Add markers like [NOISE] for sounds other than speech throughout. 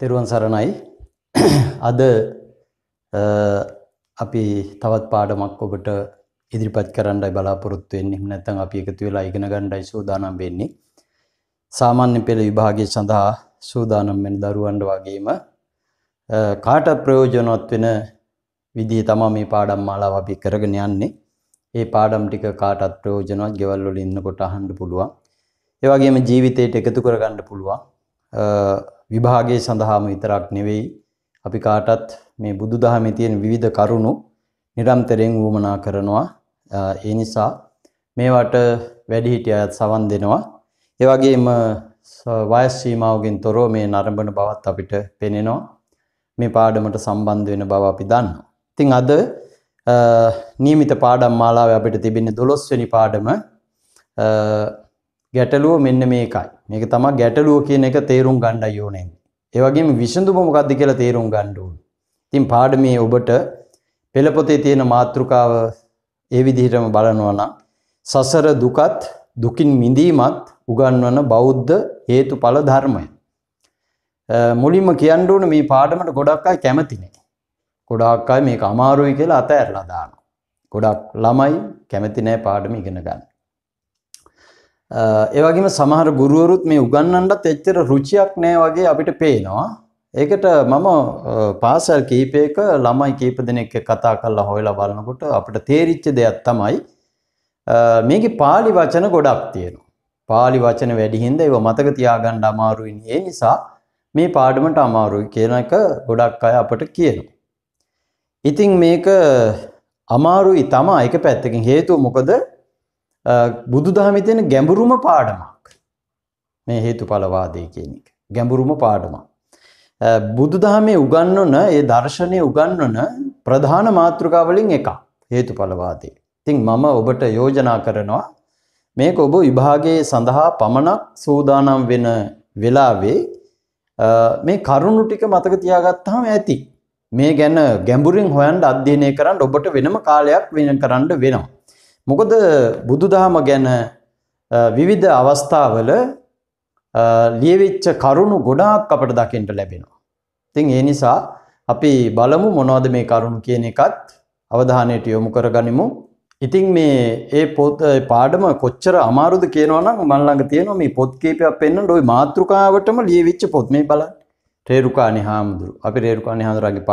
තෙරුවන් සරණයි අද අපි තවත් පාඩමක් ඔබට ඉදිරිපත් කරන්නයි බලාපොරොත්තු වෙන්නේ නැත්නම් අපි එකතු වෙලා ඉගෙන ගන්නයි සූදානම් වෙන්නේ සාමාන්‍ය පෙළ විභාගය සඳහා සූදානම් වෙන දරුවන්ට වගේම කාට ප්‍රයෝජනවත් වෙන විදිහේ තමයි මේ පාඩම් මාලාව අපි කරගෙන යන්නේ ඒ පාඩම් ටික කාටත් ප්‍රයෝජනවත් ගෙවල් වල ඉන්නකොට අහන්න පුළුවන් ඒ වගේම ජීවිතයට එකතු කරගන්න පුළුවන් විභාගය සඳහාම විතරක් නෙවෙයි අපි කාටත් මේ බුදු දහමේ තියෙන විවිධ කරුණු නිරන්තරයෙන් වුමනා කරනවා. ඒ නිසා මේවට වැඩිහිටිය අයත් සවන් දෙනවා. ඒ වගේම වයස් සීමාවකින් තොරව මේ නරඹන බවත් අපිට පෙනෙනවා. මේ පාඩමට සම්බන්ධ වෙන බව අපි දන්නවා. ඉතින් අද නියමිත පාඩම් මාලාවේ අපිට තිබෙන 12 වෙනි පාඩම ගැටලුව මෙන්න මේකයි. මේක තමයි ගැටලුව කියන එක තේරුම් ගන්නයි ඕනේ. ඒ වගේම විසඳුම මොකක්ද කියලා තේරුම් ගන්න ඕනේ. ඉතින් පාඩමේ ඔබට පෙළපොතේ තියෙන මාතෘකාව ඒ විදිහටම බලනවා නම් සසර දුකත් දුකින් මිදීමත් උගන්වන බෞද්ධ හේතුඵල ධර්මය. මුලින්ම කියන්න ඕනේ මේ පාඩමට ගොඩක් අය කැමති නැහැ. ගොඩක් අය මේක අමාරුයි කියලා අතහැරලා දානවා. ගොඩක් ළමයි කැමති නැහැ පාඩම ඉගෙන ගන්න. ඒ වගේම සමහර ගුරුවරුත් මේ උගන්වන්නත් එච්චර රුචියක් නැහැ වගේ අපිට පේනවා. ඒකට මම පාසල් කීපයක ළමයි කීප දෙනෙක් කතා කරලා හොයලා බලනකොට අපිට තේරිච්ච දෙයක් තමයි මේකේ pāli වචන ගොඩක් තියෙනවා. පාලි වචන වැඩි හින්දා ඒව මතක තියාගන්න අමාරුයි. ඒ නිසා මේ පාඩමට අමාරුයි කියන එක ගොඩක් අය අපට කියනවා. ඉතින් මේක අමාරුයි තමයි එක පැත්තකින් හේතුව මොකද බුදු දහමේ තියෙන ගැඹුරුම පාඩමක් මේ හේතුඵලවාදය කියන එක. ගැඹුරුම පාඩමක්. බුදු දහමේ උගන්වන ඒ දර්ශනය උගන්වන ප්‍රධාන මාතෘකාවලින් එකක් හේතුඵලවාදය. ඉතින් මම ඔබට යෝජනා කරනවා මේක ඔබ විභාගයේ සඳහා පමණක් සූදානම් වෙන වෙලාවේ මේ කරුණු ටික මතක තියාගත්තාම ඇති. මේ ගැන ගැඹුරින් හොයන්න අධ්‍යයනය කරන්න ඔබට වෙනම කාලයක් වෙන කරන්න වෙනවා. මොකද බුදුදහම ගැන විවිධ අවස්ථාවල ලියවිච්ච කරුණු ගොඩාක් අපට දකින්ට ලැබෙනවා. ඉතින් ඒ නිසා අපි බලමු මොනවද මේ කරුණු කියන එකත් අවධානයට යොමු කරගනිමු. ඉතින් මේ ඒ පොත් පාඩම කොච්චර අමාරුද කියනවා නම් මම ළඟ තියෙනවා මේ පොත් කීපයක් පෙන්නන ওই මාත්‍රිකාවටම ලියවිච්ච පොත් මේ බලන්න. රේරුකාණි හාමුදුරු. අපි රේරුකාණි හාමුදුරන්ගේ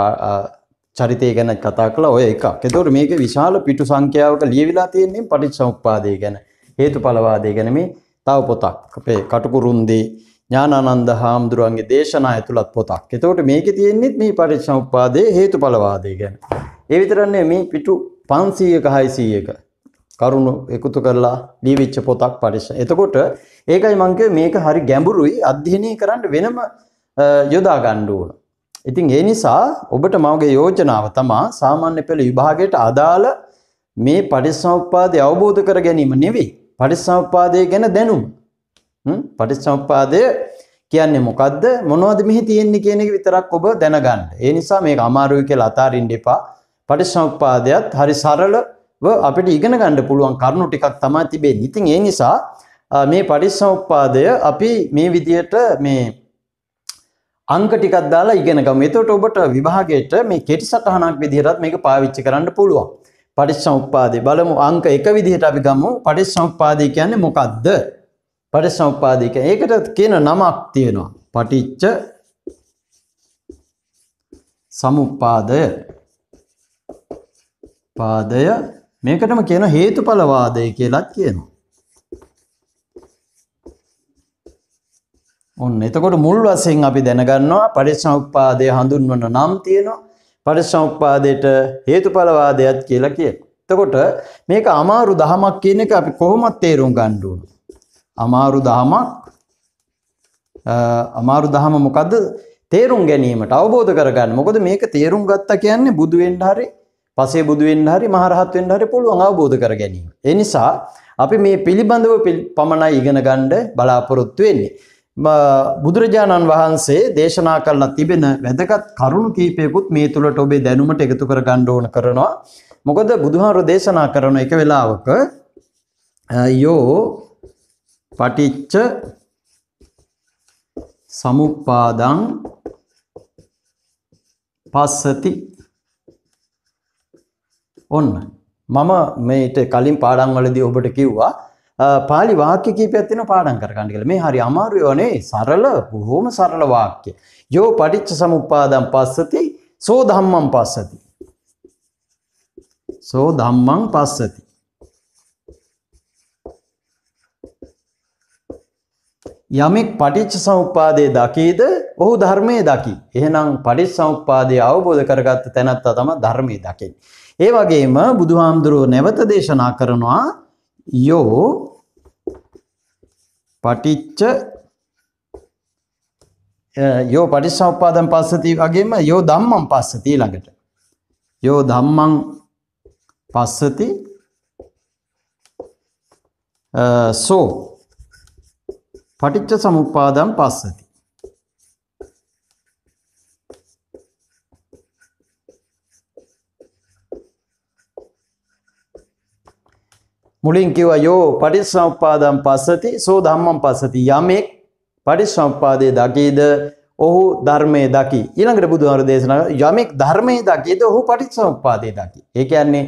චරිතය ගැන කතා කළා ඔය එකක්. ඒතකොට මේක විශාල පිටු සංඛ්‍යාවක ලියවිලා තියෙන්නේ පටිච්චසමුප්පාදය ගැන. හේතුඵලවාදය ගැන මේ තව පොතක්. අපේ කටුකුරුන්දී ඥානානන්ද හාමුදුරුවන්ගේ දේශනා ඇතුළත් පොතක්. ඒතකොට මේකේ තියෙන්නේ මේ පටිච්චසමුප්පාදයේ හේතුඵලවාදය ගැන. ඒ විතරන්නේ මේ පිටු 500ක 600ක කරුණු එකතු කරලා දීවිච්ච පොතක් පරිශ. එතකොට ඒකයි මංක මේක හරි ගැඹුරුයි අධ්‍යයනය කරන්න වෙනම යොදා ගණ්ඩුවන. ඉතින් ඒ නිසා ඔබට මගේ යෝජනාව තමා සාමාන්‍ය පෙළ විභාගයට අදාළ මේ පටිච්චසමුප්පාදය අවබෝධ කර ගැනීම නෙවෙයි. පටිච්චසමුප්පාදය ගැන දැනුම. පටිච්චසමුප්පාදය කියන්නේ මොකද්ද? මොනවද මෙහි තියෙන්නේ කියන එක විතරක් ඔබ දැනගන්න. ඒ නිසා මේක අමාරුයි කියලා අතාරින්න එපා. පටිච්චසමුප්පාදයත් හරි සරලව අපිට ඉගෙන ගන්න පුළුවන් කරුණු ටිකක් තමයි තිබෙන්නේ. ඉතින් ඒ නිසා මේ පටිච්චසමුප්පාදය අපි මේ විදියට මේ අංක ටිකක් දාලා ඉගෙන ගමු. එතකොට ඔබට විභාගයට මේ කෙටි සටහනක් විදිහටත් මේක පාවිච්චි කරන්න පුළුවන්. පටිච්චසමුප්පාදේ බලමු අංක 1 විදිහට අපි ගමු. පටිච්චසමුප්පාදේ කියන්නේ මොකද්ද? පටිච්චසමුප්පාදේ කියන්නේ ඒකට කියන නමක් තියෙනවා. පටිච්ච සමුප්පාදය පාදය මේකටම කියන හේතුඵලවාදය කියලත් කියනවා. ඔන්න එතකොට මුල් වශයෙන් අපි දැනගන්නවා පරිසම්පාදය හඳුන්වන නම් තියෙනවා පරිසම්පාදයට හේතුඵලවාදයක් කියලා කියනවා. එතකොට මේක අමාරු දහමක් කියන එක අපි කොහොමද තේරුම් ගන්න ඕන? අමාරු දහමක් අමාරු දහම මොකද්ද? තේරුම් ගැනීමට අවබෝධ කරගන්න. මොකද මේක තේරුම් ගත්තා කියන්නේ බුදු වෙන්න හරි, පසේ බුදු වෙන්න හරි, මහරහත් වෙන්න හරි පුළුවන් අවබෝධ කර ගැනීම. ඒ නිසා අපි මේ පිළිබඳව පමණයි ඉගෙන ගන්න බලාපොරොත්තු වෙන්නේ. බුදුරජාණන් වහන්සේ දේශනා කළා තිබෙන වැදගත් කරුණු කීපයකුත් මේ තුලට ඔබේ දැනුමට එකතු කර ගන්න ඕන කරනවා. මොකද බුදුහාරෝ දේශනා කරන එක වෙලාවක යෝ පටිච්ච සමුප්පාදං පස්සති ඔන්න මම මේට කලින් පාඩම් වලදී ඔබට කිව්වා පාලි වාක්‍ය කීපයක් තියෙනවා පාඩම් කරගන්න කියලා. මේ හරි අමාරු ඒවා නෙවෙයි. සරල, බොහොම සරල වාක්‍ය. යෝ පටිච්ච සමුප්පාදම් පස්සති, සෝ ධම්මං පස්සති. සෝ ධම්මං පස්සති. යමෙක් පටිච්ච සමුප්පාදයේ දකීද ඔහු ධර්මයේ දකි. එහෙනම් පටිච්ච සමුප්පාදයේ අවබෝධ කරගත්ත තැනත්තා තමයි ධර්මයේ දකින්නේ. ඒ වගේම බුදුහාමුදුරුව නැවත දේශනා කරනවා යෝ පටිච්ච යෝ පටිච්චසමුප්පාදම් පස්සති වගේම යෝ ධම්මං පස්සති ළඟට යෝ ධම්මං පස්සති සෝ පටිච්ච සමුප්පාදම් පස්සති මුලින් කිව්වා යෝ පටිච්චසමුප්පාදම් පස්සති සෝ ධම්මම් පස්සති යමෙක් පටිච්චසමුප්පාදයේ දකීද ඔහු ධර්මයේ දකි. ඊළඟට බුදුහාර දේශනා යමෙක් ධර්මයේ දකීද ඔහු පටිච්චසමුප්පාදයේ දකි. ඒ කියන්නේ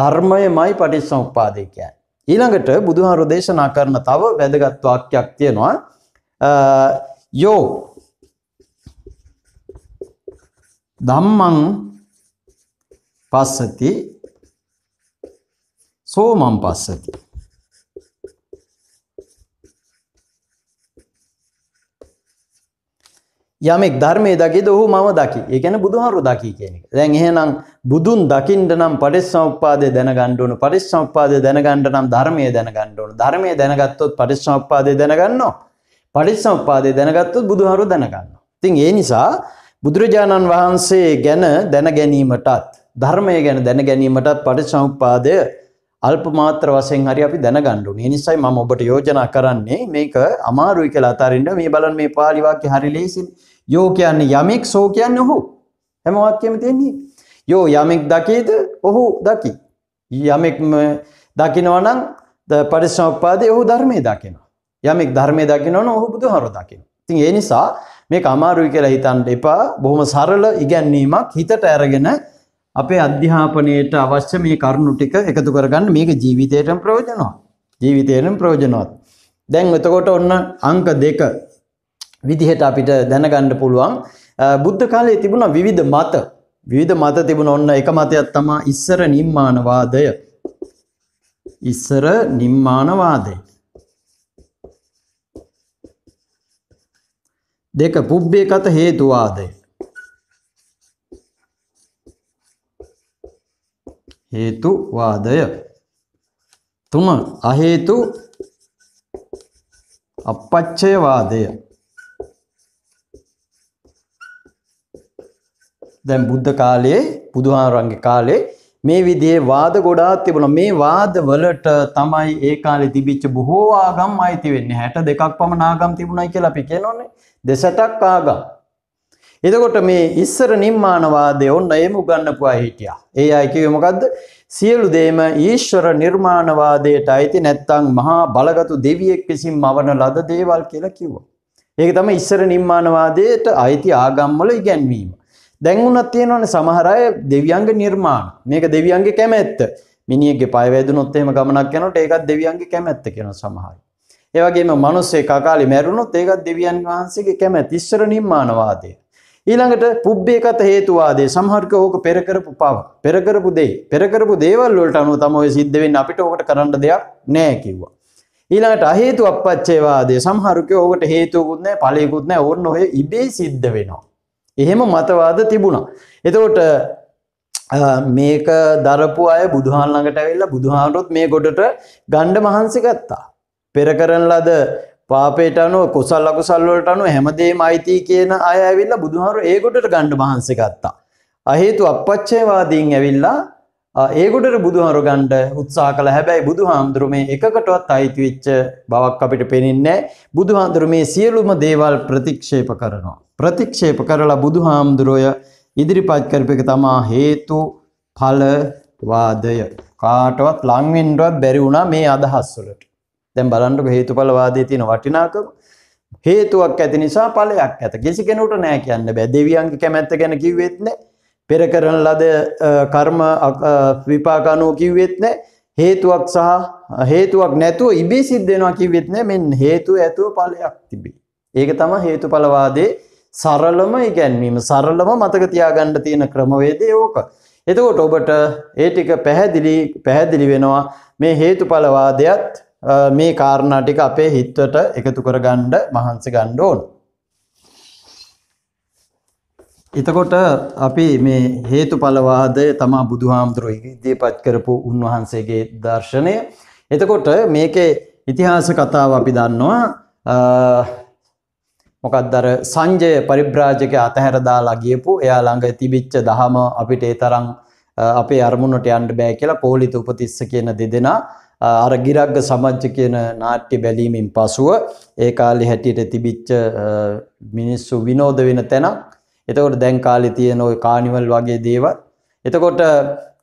ධර්මයමයි පටිච්චසමුප්පාදේ කියන්නේ. ඊළඟට බුදුහාර දේශනා කරන තව වැදගත් වාක්‍යයක් තියෙනවා. යෝ ධම්මං පස්සති සෝමම් පස්සති. යමෙක් ධර්මය දකිද ඔහු මම දකි ඒගැන බුදුහරු දකි කියෙනෙ දැන් එහෙනම් බුදුන් දකිින්ට නම් පටිස් සම්පාදය දැනගණ්ඩුවනු පටිස් සම්පාදය දැනගණ්ඩ නම් ධර්මය දැනගණ්ඩුවනු ධර්මය දැනගත්තොත් පටිස් සම්පාදය දැනගන්නවා පටිස් සම්පාදය දැනගත්තුත් බුදුහරු දැනගන්න. තින් ඒ නිසා බුදුරජාණන් වහන්සේ ගැන දැන ගැනීමටත් ධර්මය ගැන දැන ගැනීමටත් පටිස් සම්පාදය අල්ප මාත්‍ර වශයෙන් හරි අපි දැනගන්න ඕනේ. ඒ නිසායි මම ඔබට යෝජනා කරන්නේ මේක අමාරුයි කියලා අතාරින්න මේ බලන්න මේ පාලි වාක්‍ය හරි ලේසියි. යෝ කියන්නේ යමෙක් සෝ කියන්නේ ඔහු. හැම වාක්‍යෙම තියෙන්නේ. යෝ යමෙක් දකීද ඔහු දකි. යමෙක් දකිනවා නම් පරිසම්පාදේ ඔහු ධර්මයේ දකිනවා. යමෙක් ධර්මයේ දකිනවා නම් ඔහු බුදුහාරෝ දකිනවා. ඉතින් ඒ නිසා මේක අමාරුයි කියලා හිතන්න එපා. බොහොම සරල ඉගැන්වීමක් හිතට අරගෙන අපේ අධ්‍යාපනයට අවශ්‍ය මේ කරුණු ටික එකතු කරගන්න මේක ජීවිතයටම ප්‍රයෝජනවත්. ජීවිතයටම ප්‍රයෝජනවත්. දැන් එතකොට ඔන්න අංක දෙක විදිහට අපිට දැනගන්න පුළුවන් බුද්ධ කාලයේ තිබුණා විවිධ මත. විවිධ මත තිබුණ ඔන්න එක මතයක් තමයි ඉස්සර නිම්මානවාදය. ඉස්සර නිම්මානවාදය. දෙක පුබ්බේකත හේතුවාදය. හේතුවාදය තුන අහේතු අපච්චයවාදය දැන් බුද්ධ කාලයේ බුදුහාරන්ගේ කාලේ මේ විදිහේ වාද ගොඩාක් තිබුණා මේ වාද වලට තමයි ඒ කාලේ තිබිච්ච බොහෝ ආගම් අයිති වෙන්නේ 62ක් පමණ ආගම් තිබුණයි කියලා අපි කියනෝනේ 28ක් ආගම් එතකොට මේ ඉස්සර නිර්මාණවාදය ඔන්න එහෙම උගන්නපුවා හිටියා. ඒ අය කිව්වේ මොකද්ද? සියලු දේම ඊශ්වර නිර්මාණවාදයට අයිති නැත්නම් මහා බලගතු දෙවියෙක් විසින් මවන ලද දේවල් කියලා කිව්වා. ඒක තමයි ඉස්සර නිර්මාණවාදයට අයිති ආගම්වල ඉගැන්වීම. දැන් උනත් තියෙනවනේ සමහර අය දෙවියන්ගේ නිර්මාණ. මේක දෙවියන්ගේ කැමැත්ත. මිනිහෙක්ගේ පය වැදුනොත් එහෙම ගමනක් යනකොට ඒකත් දෙවියන්ගේ කැමැත්ත කියන සමහරයි. ඒ වගේම මිනිස්සේ කකාලි මැරුණොත් ඒකත් දෙවියන් වහන්සේගේ කැමැත්ත. ඉස්සර නිර්මාණවාදය. ඊළඟට පුබ්බේකත හේතුවාදේ සමහරක ඕක පෙර කරපු පව පෙර කරපු දේ පෙර කරපු දේවල් වලට අනුව තමයි ඔය සිද්ධ වෙන්නේ අපිට ඕකට කරන්න දෙයක් නෑ කිව්වා ඊළඟට අහේතු අපච්චේවාදේ සමහරක ඕකට හේතුවකුත් නෑ ඵලයකුත් නෑ ඕන්න ඔය ඉබේ සිද්ධ වෙනවා එහෙම මතවාද තිබුණා එතකොට මේක දරපු අය බුදුහාන් ළඟට ඇවිල්ලා බුදුහාරුත් මේ ගොඩට ගණ්ඩ මහන්සි ගත්තා පෙර කරන ලද පාපයට අනුව කුසල් අකුසල් වලට අනුව හැමදේම අයිති කියන අය ඇවිල්ලා බුදුහාමුදුරුවෝ ඒ කොටට ගන්න මහන්සි ගත්තා. අහේතු අපච්චේවාදීන් ඇවිල්ලා ඒ කොටට බුදුහාමුදුරුවෝ ගන්න උත්සාහ කළා. හැබැයි බුදුහාමුදුරුවෝ මේ එකකටවත් අයිති වෙච්ච බවක් අපිට පේන්නේ නැහැ. බුදුහාමුදුරුවෝ මේ සියලුම දේවල් ප්‍රතික්ෂේප කරනවා. ප්‍රතික්ෂේප කරලා බුදුහාමුදුරුවෝ ඉදිරිපත් කරපේක තමා හේතු ඵල වාදය. කාටවත් ලං වෙන්නවත් බැරි වුණා මේ අදහස් වලට. දැන් බලන්නකො හේතුඵලවාදයේ තියෙන වටිනාකම හේතුවක් ඇති නිසා ඵලයක් ඇත. කිසි කෙනෙකුට නෑ කියන්න බෑ. දෙවියන්ගේ කැමැත්ත ගැන කිව්වෙත් නෑ. පෙර කරන ලද කර්ම විපාක අනුව කිව්වෙත් නෑ. හේතුවක් සහ හේතුවක් නැතුව ඉබේ සිද්ධ වෙනවා කිව්වෙත් නෑ. මෙන්න හේතුව ඇතුව ඵලයක් තිබේ. ඒක තමයි හේතුඵලවාදයේ සරලම ඉගැන්වීම. සරලම මතක තියාගන්න තියෙන ක්‍රමවේදය ඕක. එතකොට ඔබට ඒ ටික පැහැදිලි පැහැදිලි වෙනවා මේ හේතුඵලවාදයත් මේ කාරණා ටික අපේ හිතට එකතු කරගන්න මහන්සි ගන්න ඕන. එතකොට අපි මේ හේතුඵල වාදය තමයි බුදුහාමුදුරුවෝ ඉදිරිපත් කරපු උන්වහන්සේගේ දර්ශනය. එතකොට මේකේ ඉතිහාස කතාව අපි දන්නවා මොකක්ද අර සංජය පරිබ්‍රාජක අතහැර දාලා ගියපු එයා ළඟ තිබිච්ච දහම අපිට ඒ තරම් අපේ අරමුණට යන්න බෑ කියලා පෝලිත උපතිස්ස කියන දෙදෙනා අර ගිරග්ග සමච්ච කියන නාට්‍ය බැලීමෙන් පසුව ඒ කාලේ හැටියට තිබිච්ච මිනිස්සු විනෝද වෙන තැනක්. එතකොට දැන් කාලේ තියෙන ওই කානිවල් වගේ දේවල්. එතකොට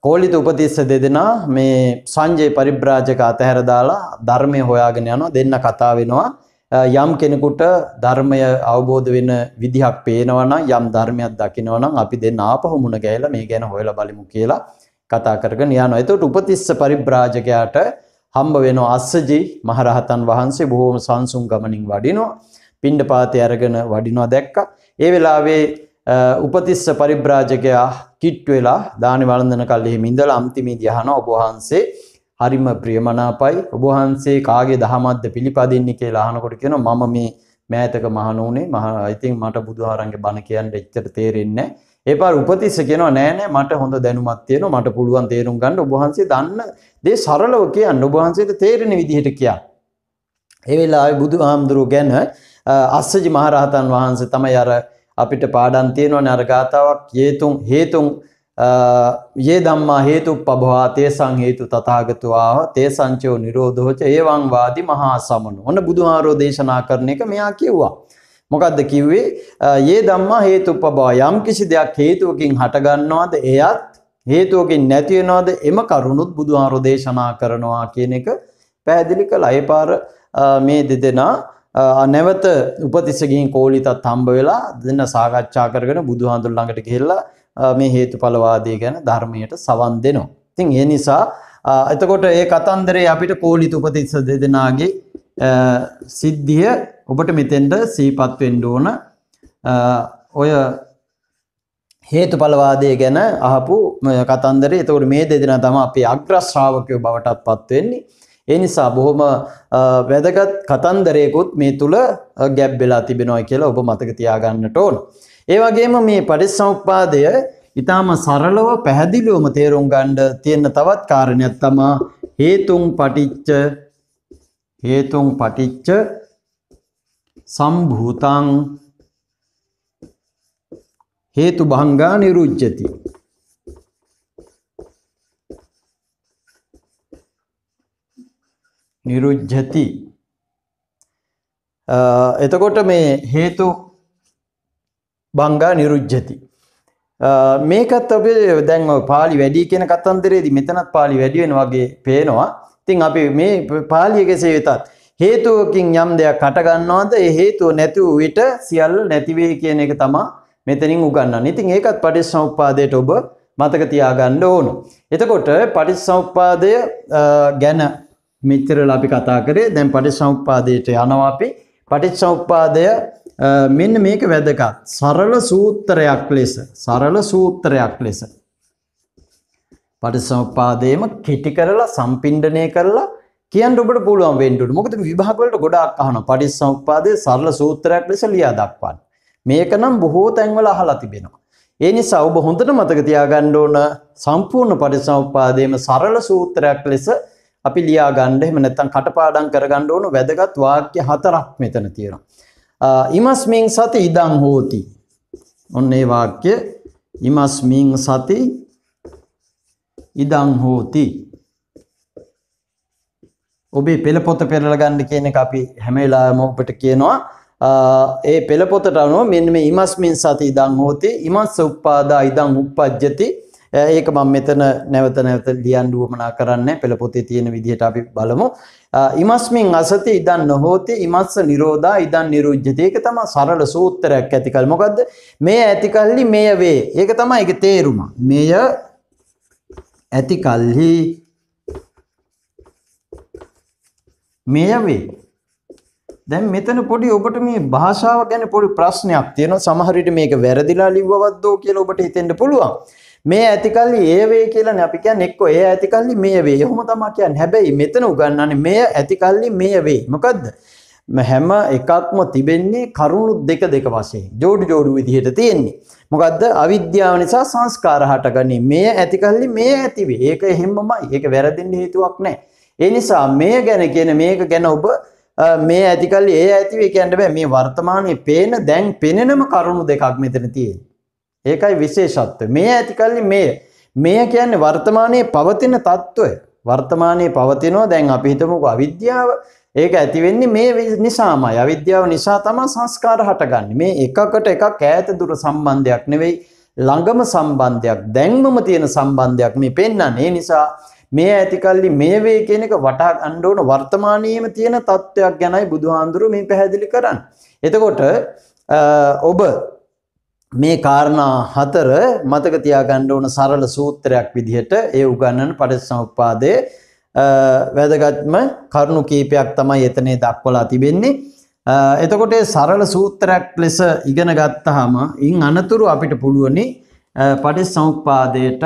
කෝලිත උපතිස්ස දෙදෙනා මේ සංජය පරිබ්‍රාජක අතහැර දාලා ධර්මය හොයාගෙන යනවා දෙන්න කතා වෙනවා. යම් කෙනෙකුට ධර්මය අවබෝධ වෙන විදිහක් පේනවනම් යම් ධර්මයක් දකිනවනම් අපි දෙන්න ආපහු මුණ ගැහිලා මේ ගැන හොයලා බලමු කියලා කතා කරගෙන යනවා. එතකොට උපතිස්ස පරිබ්‍රාජකයාට හම්බ වෙන අස්සජි මහරහතන් වහන්සේ බොහෝම සංසුන් ගමනින් වඩිනවා. පිණ්ඩපාතය අරගෙන වඩිනවා දැක්කා. ඒ වෙලාවේ උපතිස්ස පරිබ්‍රාජකයා කිට් වෙලා දානි වළඳන කල්හි මිඳලා අන්තිමේදී අහනවා ඔබ වහන්සේ හරිම ප්‍රියමනාපයි ඔබ වහන්සේ කාගේ දහමක්ද පිළිපදින්නේ කියලා අහනකොට කියනවා මම මේ මෑතක මහණ වුණේ මහ ඉතින් මට බුදුහාරන්ගේ බණ කියන්න එච්චර තේරෙන්නේ නැහැ ඒ පාර උපතිස්ස කියනවා නෑ නෑ මට හොඳ දැනුමක් තියෙනවා මට පුළුවන් තේරුම් ගන්න ඔබ වහන්සේ දන්න දේ සරලව කියන්න ඔබ වහන්සේට තේරෙන විදිහට කියන්න. ඒ වෙලාවේ බුදුහාමුදුරුව ගැන අස්සජි මහරහතන් වහන්සේ තමයි අර අපිට පාඩම් තියෙනවනේ අර ගාතාවක් හේතුන් හේතුන් යේ ධම්මා හේතුප්පභවා තේසං හේතු තථාගතවාව තේසංචෝ නිරෝධෝච එවං වාදි මහා සමන. ඔන්න බුදුහාරෝ දේශනා කරන එක මෙයා කිව්වා. මොකද්ද කිව්වේ? "යේ ධම්මා හේතුපබව" යම් කිසි දෙයක් හේතුවකින් හටගන්නවද එයත් හේතුවකින් නැති වෙනවද එම කරුණුත් බුදුහාරෝ දේශනා කරනවා කියන එක පැහැදිලි කළා. ඒ පාර මේ දෙදෙනා නැවත උපතිස්ස ගිහින් කෝලිතත් හම්බ වෙලා දෙන්න සාකච්ඡා කරගෙන බුදුහාඳුන් ළඟට ගිහිල්ලා මේ හේතුඵලවාදී ගැන ධර්මයට සවන් දෙනවා. ඉතින් ඒ නිසා එතකොට ඒ කතන්දරේ අපිට කෝලිත උපතිස්ස දෙදෙනාගේ සිද්ධිය ඔබට මෙතෙන්ට සීපත් වෙන්න ඕන ඔය හේතුඵලවාදය ගැන අහපු කතන්දරේ එතකොට මේ දෙදෙනා තමයි අපේ අග්‍ර ශ්‍රාවකයෝ බවටත්පත් වෙන්නේ. ඒ නිසා බොහොම වැදගත් කතන්දරයකුත් මේ තුල ගැබ් වෙලා තිබෙනවා කියලා ඔබ මතක තියාගන්නට ඕන. ඒ වගේම මේ පරිසම්පාදය ඊටාම සරලව පැහැදිලිවම තේරුම් ගන්න තියෙන තවත් කාරණයක් තමයි හේතුන් පටිච්ච හේතුන් පටිච්ච සම්භූතං හේතු භංගා නිරුජ්ජති නිරුජ්ජති එතකොට මේ හේතු භංගා නිරුජ්ජති මේකත් අපේ දැන් පාලි වැඩි කියන කතන්දරේදී මෙතනත් පාලි වැඩි වෙන වගේ පේනවා. ඉතින් අපි මේ පාලිය කෙසේ වෙතත් හේතුවකින් යම් දෙයක් හටගන්නවාද ඒ හේතුව නැති වූ විට සියල්ල නැති වෙයි කියන එක තමයි මෙතනින් උගන්වන්නේ. ඉතින් ඒකත් පටිච්චසමුප්පාදයට ඔබ මතක තියාගන්න ඕන. එතකොට පටිච්චසමුප්පාදය ගැන මෙච්චරලා අපි කතා කරේ. දැන් පටිච්චසමුප්පාදයට යනවා අපි. පටිච්චසමුප්පාදය මෙන්න මේක වැදගත්. සරල සූත්‍රයක් ලෙස සරල සූත්‍රයක් ලෙස පටිච්චසමුප්පාදයේම කෙටි කරලා සම්පින්ඩණය කරලා කියන්න ඔබට පුළුවන් වෙන්ටුට මොකද විභාගවලට ගොඩාක් අහන පටිස් සම්පාදය සරල සූත්‍රයක් ලෙස ලියා දක්වන්න. මේක නම් බොහෝ තැන්වල අහලා තිබෙනවා. ඒ නිසා ඔබ හොඳට මතක තියාගන්න ඕන සම්පූර්ණ පටිසම්පාදයේම සරල සූත්‍රයක් ලෙස අපි ලියා ගන්න එහෙම නැත්නම් කටපාඩම් කරගන්න ඕන වැදගත් වාක්‍ය හතරක් මෙතන තියෙනවා. ඉමස්මින් සති ඉදං හෝති. ඔන්න ඒ වාක්‍ය ඉමස්මින් සති ඉදං හෝති. ඔබේ පෙළ පොත පෙරලා ගන්න කියන එක අපි හැම වෙලාවෙම ඔබට කියනවා ඒ පෙළ පොතට අනුව මෙන්න මේ ඉමස්මින් සති ඉදන් හෝති ඉමස්ස උප්පාදා ඉදන් උප්පජ්ජති ඒක මම මෙතන නැවත නැවත ලියන්න උවමනා කරන්නේ පෙළ පොතේ තියෙන විදිහට අපි බලමු ඉමස්මින් අසති ඉදන් නොහෝති ඉමස්ස නිරෝධා ඉදන් නිරුජ්ජති ඒක තමයි සරල සූත්‍රයක් ඇතිකල් මොකද්ද මේ ඇතිකල්ලි මෙය වේ ඒක තමයි ඒක තේරුම මෙය ඇතිකල්හි මේ යවේ දැන් මෙතන පොඩි ඔබට මේ භාෂාව ගැන පොඩි ප්‍රශ්නයක් තියෙනවා සමහර විට මේක වැරදිලා ලිව්වවත්ද කියලා ඔබට හිතෙන්න පුළුවන් මේ ඇතිකල්ලි ඒ වේ කියලානේ අපි කියන්නේ එක්කෝ ඒ ඇතිකල්ලි මේ වේ එහෙම තමයි කියන්නේ හැබැයි මෙතන උගන්වන්නේ මේ ඇතිකල්ලි මේ වේ මොකද්ද හැම එකක්ම තිබෙන්නේ කරුණු දෙක දෙක වශයෙන් ජෝඩි ජෝඩු විදිහට තියෙන්නේ මොකද්ද අවිද්‍යාව නිසා සංස්කාර හටගන්නේ මේ ඇතිකල්ලි මේ ඇති වේ ඒක එහෙමමයි ඒක වැරදෙන්න හේතුවක් නැහැ ඒ නිසා මේ ගැන කියන මේක ගැන ඔබ මේ ඇතිකල් ඒ ඇතිවේ කියන්න බෑ මේ වර්තමානයේ පේන දැන් පෙනෙනම කරුණු දෙකක් මෙතන තියෙන. ඒකයි විශේෂත්ව. මේ ඇතිකල්ලි මේ මේ කියන්නේ වර්තමානයේ පවතින තත්ත්වය. වර්තමානයේ පවතිනවා දැන් අපි හිතමුකෝ අවිද්‍යාව ඒක ඇති වෙන්නේ මේ නිසාමයි. අවිද්‍යාව නිසා තමයි සංස්කාර හටගන්නේ. මේ එකකට එකක් ඈත දුර සම්බන්ධයක් නෙවෙයි ළඟම සම්බන්ධයක්. දැන්මම තියෙන සම්බන්ධයක් මේ පෙන්වන්නේ. ඒ නිසා මේ ඇතිකල්ලි මේ වේ කියන එක වටා ගන්න ඕන වර්තමානයේම තියෙන තත්ත්වයක් ගැනයි බුදුහාඳුරු මේ පැහැදිලි කරන්නේ. එතකොට ඔබ මේ කාරණා හතර මතක තියාගන්න ඕන සරල සූත්‍රයක් විදිහට ඒ උගන්වන පටිච්චසමුප්පාදයේ වැදගත්ම කරුණු කීපයක් තමයි එතනේ දක්වලා තිබෙන්නේ. එතකොට සරල සූත්‍රයක් ලෙස ඉගෙන ගත්තාම ඉන් අනතුරු අපිට පුළුවනි පටිච්චසමුප්පාදයට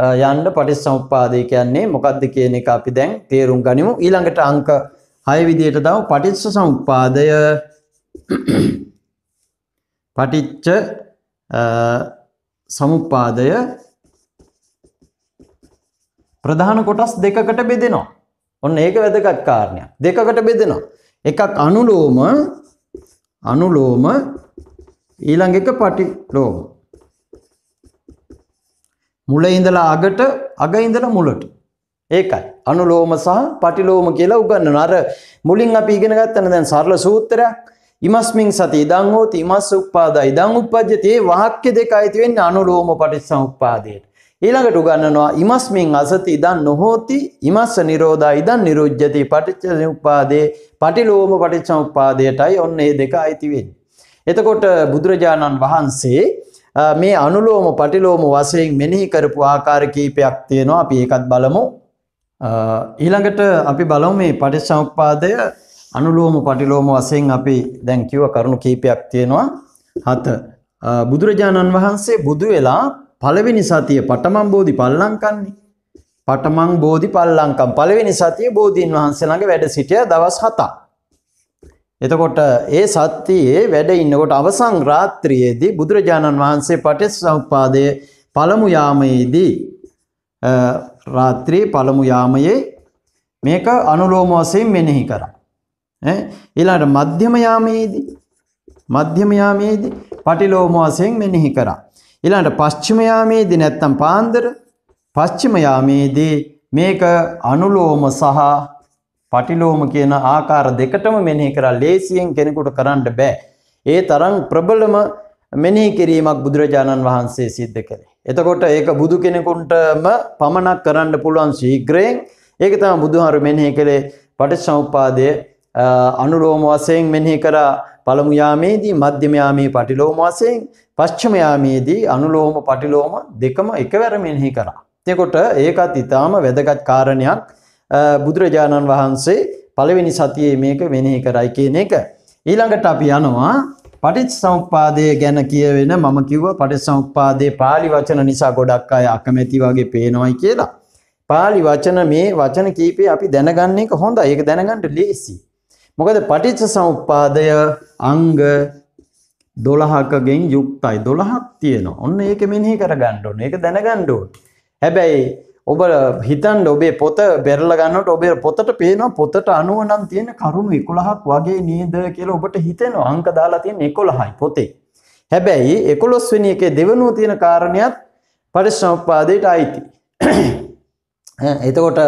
යන්න පටිච්චසමුප්පාදය කියන්නේ මොකද්ද කියන එක අපි දැන් තේරුම් ගනිමු. ඊළඟට අංක 6 විදියට තව පටිච්චසමුප්පාදය [CLEARS THROAT] පටිච්ච සමුප්පාදය ප්‍රධාන කොටස් දෙකකට බෙදෙනවා. ඔන්න ඒක වැදගත් කාරණයක්. දෙකකට බෙදෙනවා. එකක් අනුලෝම අනුලෝම ඊළඟ එක පටිලෝම. මුල ඉඳලා අගට අග ඉඳලා මුලට. ඒකයි. අනුලෝම සහ පටිලෝම කියලා උගන්වනවා. අර මුලින් අපි ඉගෙන ගත්තන දැන් සරල සූත්‍රයක්. ඉමස්මින් සති ඉදං හෝති ඉමස් උප්පාදා ඉදං උප්පජ්ජති. මේ වාක්‍ය දෙක ඇති වෙන්නේ අනුලෝම පටිච්චසමුප්පාදයට. ඊළඟට උගන්වනවා ඉමස්මින් අසති ඉදං නොහෝති ඉමස්ස නිරෝධා ඉදං නිරුජ්ජති පටිච්චසමුප්පාදේ පටිලෝම පටිච්චසමුප්පාදයටයි ඔන්න මේ දෙක ඇති වෙන්නේ. එතකොට බුදුරජාණන් වහන්සේ මේ අනුලෝම පටිලෝම වශයෙන් මෙනෙහි කරපු ආකාර කීපයක් තියෙනවා අපි ඒකත් බලමු ඊළඟට අපි බලමු මේ පටිච්චසමුප්පාදය අනුලෝම පටිලෝම වශයෙන් අපි දැන් කිව්ව කරුණු කීපයක් තියෙනවා හත බුදුරජාණන් වහන්සේ බුදු වෙලා පළවෙනි සතිය පටමන් බෝධි පල්ලංකන්නේ පටමන් බෝධි පල්ලංකම් පළවෙනි සතිය බෝධීන් වහන්සේ ළඟ වැඩ සිටිය දවස් 7ක් එතකොට ඒ සත්‍යයේ වැඩ ඉන්නකොට අවසන් රාත්‍රියේදී බුදුරජාණන් වහන්සේ පටිච්චසමුප්පාදයේ පළමු යාමයේදී රාත්‍රී පළමු යාමයේ මේක අනුලෝම වශයෙන් මෙනෙහි කරා. ඈ ඊළඟට මධ්‍යම යාමයේදී මධ්‍යම යාමයේදී පටිලෝම වශයෙන් මෙනෙහි කරා. ඊළඟට පස්චිම යාමයේදී නැත්තම් පාන්දර පස්චිම යාමයේදී මේක අනුලෝම සහ පටිලෝම කියන ආකාර දෙකටම මෙනෙහි කරා ලේසියෙන් කෙනෙකුට කරන්න බෑ. ඒ තරම් ප්‍රබලම මෙනෙහි කිරීමක් බුදුරජාණන් වහන්සේ සිද්ධ කළේ. එතකොට ඒක බුදු කෙනෙකුටම පමණක් කරන්න පුළුවන් ශීඝ්‍රයෙන් ඒක තමයි බුදුහාරු මෙනෙහි කළේ පටිච්චසමුප්පාදයේ අනුලෝම වශයෙන් මෙනෙහි කරා පළමු යාමේදී මධ්‍යම යාමේ පටිලෝම වශයෙන් පස්චම යාමේදී අනුලෝම පටිලෝම දෙකම එකවර මෙනෙහි කරා. එතකොට ඒකත් ඊටාම වැදගත් කාරණයක්. බුදුරජාණන් වහන්සේ පළවෙනි සතියේ මේක වෙනෙහි කරයි කියන එක. ඊළඟට අපි යනවා පටිච්චසමුප්පාදය ගැන කියවෙන මම කිව්වා පටිච්චසමුප්පාදයේ පාලි වචන නිසා ගොඩක් අය අකමැති වගේ පේනවයි කියලා. පාලි වචන මේ වචන කීපේ අපි දැනගන්න එක හොඳයි. ඒක දැනගන්න ලේසි. මොකද පටිච්චසමුප්පාදය අංග 12කගෙන් යුක්තයි. 12ක් තියෙනවා. ඔන්න ඒක මෙනෙහි කරගන්න ඕනේ. ඒක දැනගන්න ඕනේ. හැබැයි ඔබ හිතන් ඔබේ පොත බෙරලගන්නට ඔබේ පොතට පේනවා පොතට අනුවනම් තියෙන කරුණු එකොළහක් වගේ නේද කියලා ඔබට හිතෙනවා අංක දාලා තියෙන එකොළහයි පොතේ. හැබැයි එකොළොස්වෙනි එකේ දෙවනුව තියෙන කාරණයක් පරිශ්‍රමපාදයට අයිති. එතකොට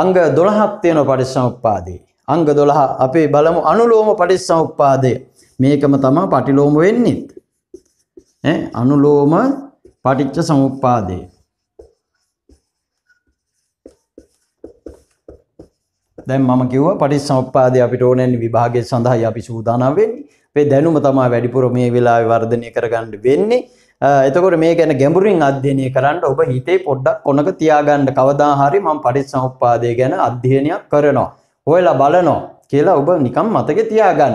අංග දොළහක් තියෙන පරිශ්‍රමපාදේ. අංග දොළහ අපේ බලමු අනුලෝම පටිස්සමුප්පාදය මේකම තමා පටිලෝම වෙන්නෙත්. අනුලෝම පටිච්ච සමුප්පාදය. දැන් මම කිව්වා පටිච්චසමුප්පාදේ අපිට ඕනෑනි විභාගය සඳහායි අපි සූදානම් වෙන්නේ. අපේ දැනුම තමයි වැඩිපුර මේ වෙලාවේ වර්ධනය කරගන්න වෙන්නේ. එතකොට මේ ගැන ගැඹුරින් අධ්‍යයනය කරන්න ඔබ හිතේ පොඩ්ඩක් කොනක තියාගන්න කවදා හරි මම පටිච්චසමුප්පාදය ගැන අධ්‍යයනයක් කරනවා. හොයලා බලනවා කියලා ඔබ නිකම් මතකේ තියාගන්න.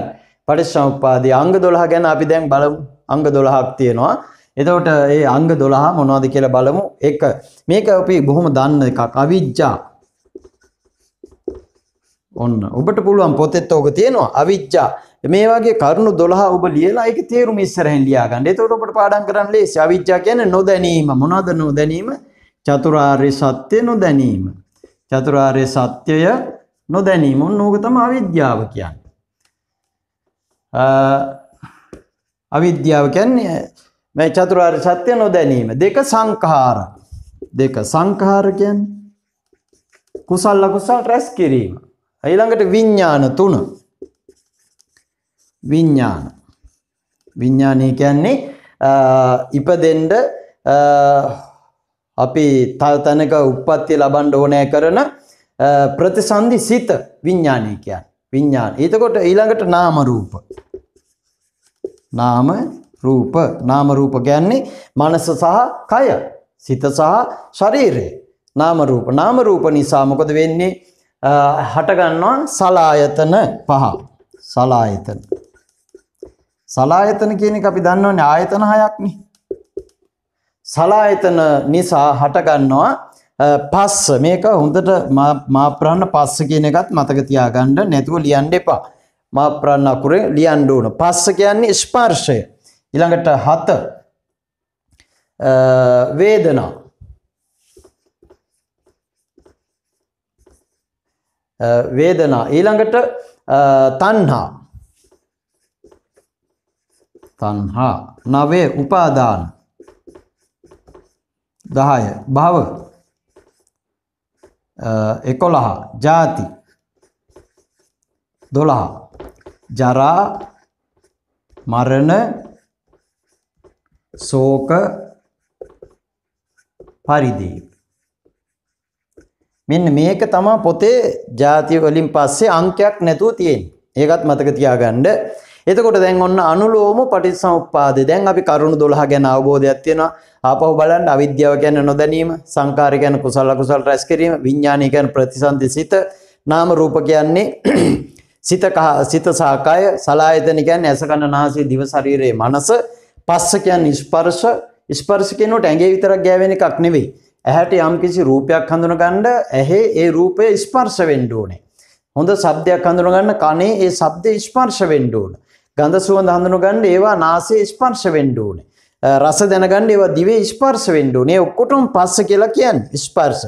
පටිච්චසමුප්පාදයේ අංග 12 ගැන අපි දැන් බලමු. අංග 12ක් තියෙනවා. එතකොට ඒ අංග 12 මොනවද කියලා බලමු. 1. මේක අපි බොහොම දන්න එකක්. අවිජ්ජා ඔන්න ඔබට පුළුවන් පොතෙත් ඕක තියෙනවා අවිජ්ජා මේ වගේ කරුණු 12 ඔබ ලියලා ඒක තේරුම ඉස්සරහින් ලියා ගන්න. එතකොට ඔබට පාඩම් කරන්න ලේසි. අවිජ්ජා කියන්නේ නොදැනීම. මොනවද නොදැනීම? චතුරාර්ය සත්‍ය නොදැනීම. චතුරාර්ය සත්‍යය නොදැනීම. ඔන්න ඕක තමයි අවිද්‍යාව කියන්නේ. අවිද්‍යාව කියන්නේ මේ චතුරාර්ය සත්‍ය නොදැනීම. දෙක සංඛාර. දෙක සංඛාර කියන්නේ කුසල් අකුසල් රැස් කිරීම. ඊළඟට විඤ්ඥාන තුන විඤ්ඥාන විඤ්ඥානය කියන්නේ ඉපදෙන්ඩ අපි තල්තනක උපත්ති ලබන්ඩ ඕනය කරන ප්‍රතිසන්ධි සිත විඤ්ඥානය කියන් විඤ්ඥාන ඒතකොට ඊළඟට නාමරූප නාම රූප නාමරූප ගැන්නේ මනස සහ කය සිත සහ ශරීරයේ නාමරූප නාමරූප නිසා මොකද වෙන්නේ හටගන්නවා සලායතන පහ. සලායතන. සලායතන කියන එක අපි දන්නවනේ ආයතන හයක්නේ. සලායතන නිසා හටගන්නවා පස්ස මේක හොඳට මාප්‍රාණ පස්ස කියන එකත් මතක තියාගන්න නැතුව ලියන්න එපා. මාප්‍රාණ අකුරේ ලියන්න ඕන. පස්ස කියන්නේ ස්පර්ශය. ඊළඟට හත වේදනා වේදනා ඊළඟට තණ්හා තණ්හා නවයේ උපාදාන 10 භව 11 ජාති 12 ජරා මරණ ශෝක පරිදේව මෙන්න මේක තමයි පොතේ ಜಾති වලින් පස්සේ අංකයක් නැතුව තියෙන්නේ. ඒකත් මතක තියාගන්න. එතකොට දැන් ඔන්න අනුලෝම පටිච්චසමුප්පාදේ. දැන් අපි කරුණු 12 ගැන අවබෝධයක් තියෙනවා. ආපහු බලන්න අවිද්‍යාව කියන්නේ නොදැනීම, සංකාර කියන්නේ කුසල අකුසල රැස් කිරීම, විඥානය කියන්නේ ප්‍රතිසන්දි සිත, නාම රූප කියන්නේ [CLEARS THROAT] සිත කහ සිත සාකය, සලායතන කියන්නේ ඇස කන නාසය දිව ශරීරයේ මනස, පස්ස කියන්නේ ස්පර්ශ, ස්පර්ශ කියනකොට ඇඟේ විතරක් ගෑවෙන එකක් නෙවෙයි. ඇහැට යම්කිසි රූපයක් හඳුනගන්න ඇහි ඒ රූපය ස්පර්ශ වෙන්න ඕනේ. හොඳ ශබ්දයක් හඳුනගන්න කනේ ඒ ශබ්දය ස්පර්ශ වෙන්න ඕන. ගඳ සුවඳ හඳුනගන්න ඒවා නාසයේ ස්පර්ශ වෙන්න ඕනේ. රස දැනගන්න ඒවා දිවේ ස්පර්ශ වෙන්න ඕනේ. ඔක්කොටම පස්ස කියලා කියන්නේ ස්පර්ශ.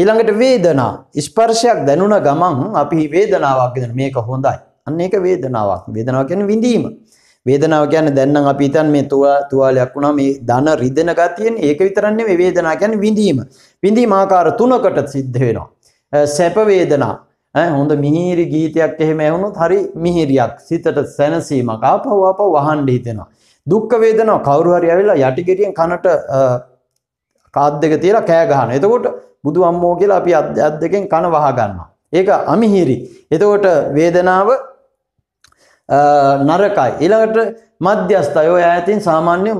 ඊළඟට වේදනා. ස්පර්ශයක් දැනුණ ගමන් අපි වේදනාවක් ගැන මේක හොඳයි. අන්න ඒක වේදනාවක්. වේදනාව කියන්නේ විඳීම. වේදනාව කියන්නේ දැන් නම් අපි හිතන්නේ මේ තුවා තුවාලයක් වුණා මේ ධන රිදෙන ගතියෙන් ඒක විතරක් නෙමෙයි වේදනාව කියන්නේ විඳීම. විඳීම ආකාර තුනකට සිද්ධ වෙනවා. සැප වේදනා ඈ හොඳ මිහිරි ගීතයක් එහෙම ඇහුනොත් හරි මිහිරියක් සිතට සැනසීමක් ආපහු ආපහු වහන්න හිතෙනවා. දුක් වේදනාව කවුරු හරි ඇවිල්ලා යටිගෙඩියෙන් කනට කාත් දෙක තියලා කෑ ගහනවා. එතකොට බුදු අම්මෝ කියලා අපි අත් දෙකෙන් කන වහ ගන්නවා. ඒක අමිහිරි. එතකොට වේදනාව නරකයි. ඊළඟට මධ්‍යස්ථය ඔය ඈතින් සාමාන්‍ය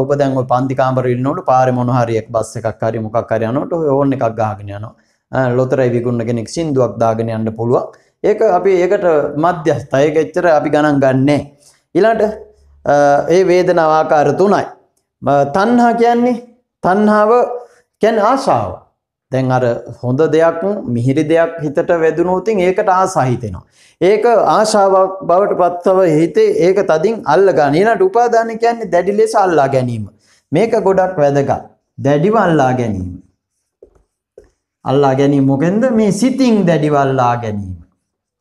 ඔබ දැන් ඔය පන්ති කාමරේ ඉන්නකොට පාරේ මොන හරි එක බස් එකක් හරි මොකක් හරි යනකොට ඔය ඕන් එකක් ගහගෙන යනවා. ලොතරැයි විකුණන කෙනෙක් සින්දුවක් දාගෙන යන්න පුළුවන්. ඒක අපි ඒකට මධ්‍යස්ථය ඒක එච්චර අපි ගණන් ගන්නෑ. ඊළඟට ඒ වේදනාව ආකාර තුනයි. තණ්හා කියන්නේ තණ්හාව කියන්නේ ආශාව. දැන් අර හොඳ දෙයක් මිහිරි දෙයක් හිතට වැදුනොතින් ඒකට ආසා හිතෙනවා. ඒක ආශාවක් බවට පත්ව හිතේ ඒක තදින් අල්ලගන්න. ඊළඟට උපාදාන කියන්නේ දැඩි ලෙස අල්ලා ගැනීම. මේක ගොඩක් වැදගත්. දැඩිව අල්ලා ගැනීම. අල්ලා ගැනීම මොකෙන්ද? මේ සිතින් දැඩිව අල්ලා ගැනීම.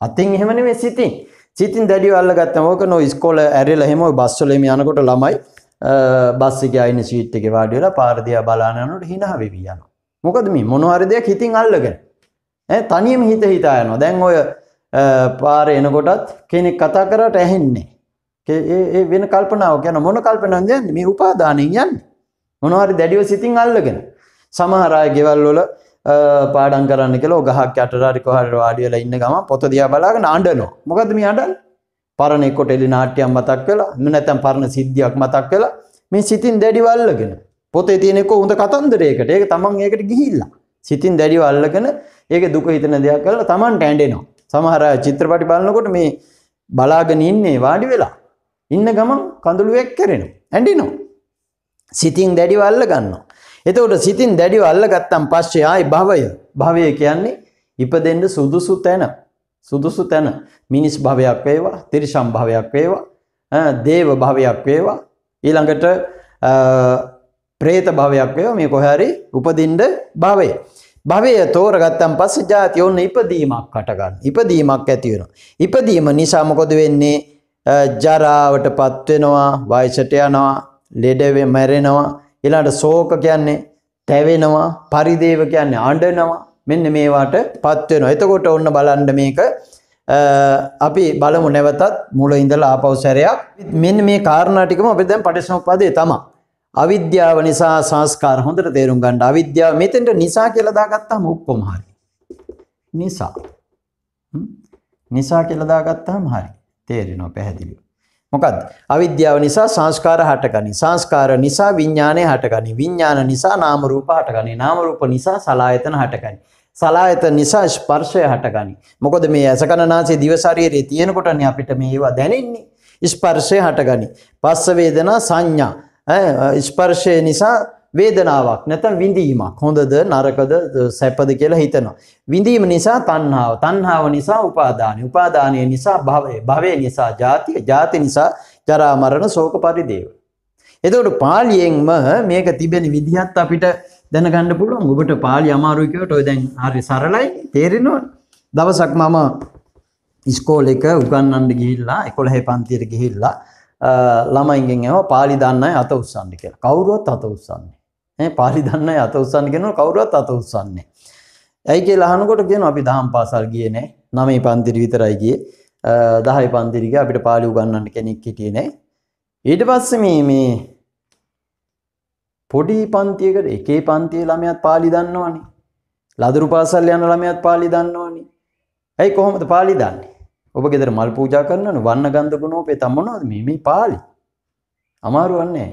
අතින් එහෙම නෙමෙයි සිතින්. සිතින් දැඩිව අල්ලගත්තම ඕක නෝ ඉස්කෝල ඇරිලා එහෙම ওই බස් වල යනකොට ළමයි බස් එකේ ආයින සීට් එකේ වාඩි වෙලා පාර දිහා බලාන යනකොට hina වෙවි යනවා. මොකද මේ මොනවරදයක් හිතින් අල්ලගෙන තනියම හිත හිතා යනවා දැන් ඔය පාර එනකොටත් කෙනෙක් කතා කරට ඇහෙන්නේ ඒ වෙන කල්පනාව ගැන මොන කල්පනන් යන්න මේ උපාදානින් යන්න මොනවරි දැඩිව සිතින් අල්ලගෙන සමහරය ගෙවල් වල පාඩන් කරන්න කෙල ගහක් අටරි කොහර වාඩියල ඉන්න ගම පොත දයා බලාගෙන අඩනෝ මොකද මේ අඩන් පරණෙකොට එලි නාට්‍යයම් මතක් කලා මෙ නැතැම් පරණ සිද්ධියක් මතක් කලා මේ සිතින් දැඩිවල්ලගෙන පොතේ තියෙනෙක හොඳ කතන්දරයකට ඒක තමන් ඒකට ගිහිල්ලා සිතින් දැඩිව අල්ලගෙන ඒක දුක හිතන දෙයක් කරලා තමන්ට ඇඬෙනවා සමහර චිත්‍රපටි බලනකොට මේ බලාගෙන ඉන්නේ වාඩි වෙලා ඉන්න ගමන් කඳුළුවෙක් කැරෙනවා ඇඬෙනවා සිතින් දැඩිව අල්ල ගන්නවා එතකොට සිතින් දැඩිව අල්ලගත්තන් පස්සේ ආයි භවය භවය කියන්නේ ඉපදෙන්න සුදුසු තැන සුදුසු තැන මිනිස් භවයක් වේවා තිරිසම් භවයක් වේවා දේව භවයක් වේවා ඊළඟට ප්‍රේත භවයක් වේවා මේ කොහේ හරි උපදින්න භවය. භවය තෝරගත්තන් පස්සේ ජාති ඔන්න ඉපදීමක් හට ගන්න. ඉපදීමක් ඇති වෙනවා. ඉපදීම නිසා මොකද වෙන්නේ? ජරාවටපත් වෙනවා, වයසට යනවා, ලෙඩ මැරෙනවා. ඊළඟට ශෝක කියන්නේ තැවෙනවා, පරිදේව කියන්නේ අඬනවා. මෙන්න මේවාටපත් වෙනවා. එතකොට ඔන්න බලන්න මේක අපි බලමු නැවතත් මුල ඉඳලා ආපහු සැරයක් මෙන්න මේ කාරණා ටිකම අපි දැන් පටිසමුප්පාදයේ තමයි අවිද්‍යාව නිසා සංස්කාර හොඳට තේරුම් ගන්න. අවිද්‍යාව මෙතෙන්ට නිසා කියලා දාගත්තාම ඔක්කොම හරි. නිසා. නිසා කියලා දාගත්තාම හරි. තේරෙනවා පැහැදිලිව. මොකද අවිද්‍යාව නිසා සංස්කාර හටගනී. සංස්කාර නිසා විඥානය හටගනී. විඥාන නිසා නාම රූප හටගනී. නාම රූප නිසා සලායතන හටගනී. සලායතන නිසා ස්පර්ශය හටගනී. මොකද මේ ඇසකනාසේ දිව ශරීරයේ තියෙනකොටනේ අපිට මේවා දැනෙන්නේ. ස්පර්ශය හටගනී. පස්ස වේදනා සංඥා ස්පර්ශය නිසා වේදනාවක් නැත්නම් විඳීමක් හොඳද නරකද සැපද කියලා හිතනවා විඳීම නිසා තණ්හාව තණ්හාව නිසා උපාදානය උපාදානය නිසා භවය භවය නිසා ජාතිය ජාති නිසා ජරා මරණ ශෝක පරිදේව එතකොට පාලියෙන්ම මේක තිබෙන විදිහත් අපිට දැනගන්න පුළුවන් ඔබට පාලි අමාරුයි කියවට ඔය දැන් හරි සරලයි තේරෙනවද දවසක් මම ඉස්කෝලේක උගන්වන්න ගිහිල්ලා 11 පන්තියට ගිහිල්ලා ළමයිගෙන් එම පාලි දන්නයි අත උස්සන්න කියලා කවුරුවත් අත උස්සන්නේ පාලි දන්නයි අත උස්සන්න කෙන කවුරුවත් අත උස්සන්නේ ඇයි කියලා අහනකොට කියන අපි දහම් පාසල් ගියේ නෑ නමේ පන්තිරි විතරයි ගියේ දහයි පන්තිරික අපිට පාලි උගන්නන්න කෙනෙක් හිටියේ නෑ ඊට පස්සේ මේ මේ පොඩි පන්තියකට එකේ පන්තියේ ළමයාත් පාලි දන්නවනේ ලදරු පාසල් යන ළමයාත් පාලි දන්නවනේ ඇයි කොහොමද පාලි දන්නේ ඔබ ගෙදර මල් පූජා කරනවන වන්න ගන්ධ ගුණෝපේ තම මොනවද මේ මේ පාළි අමාරු වන්නේ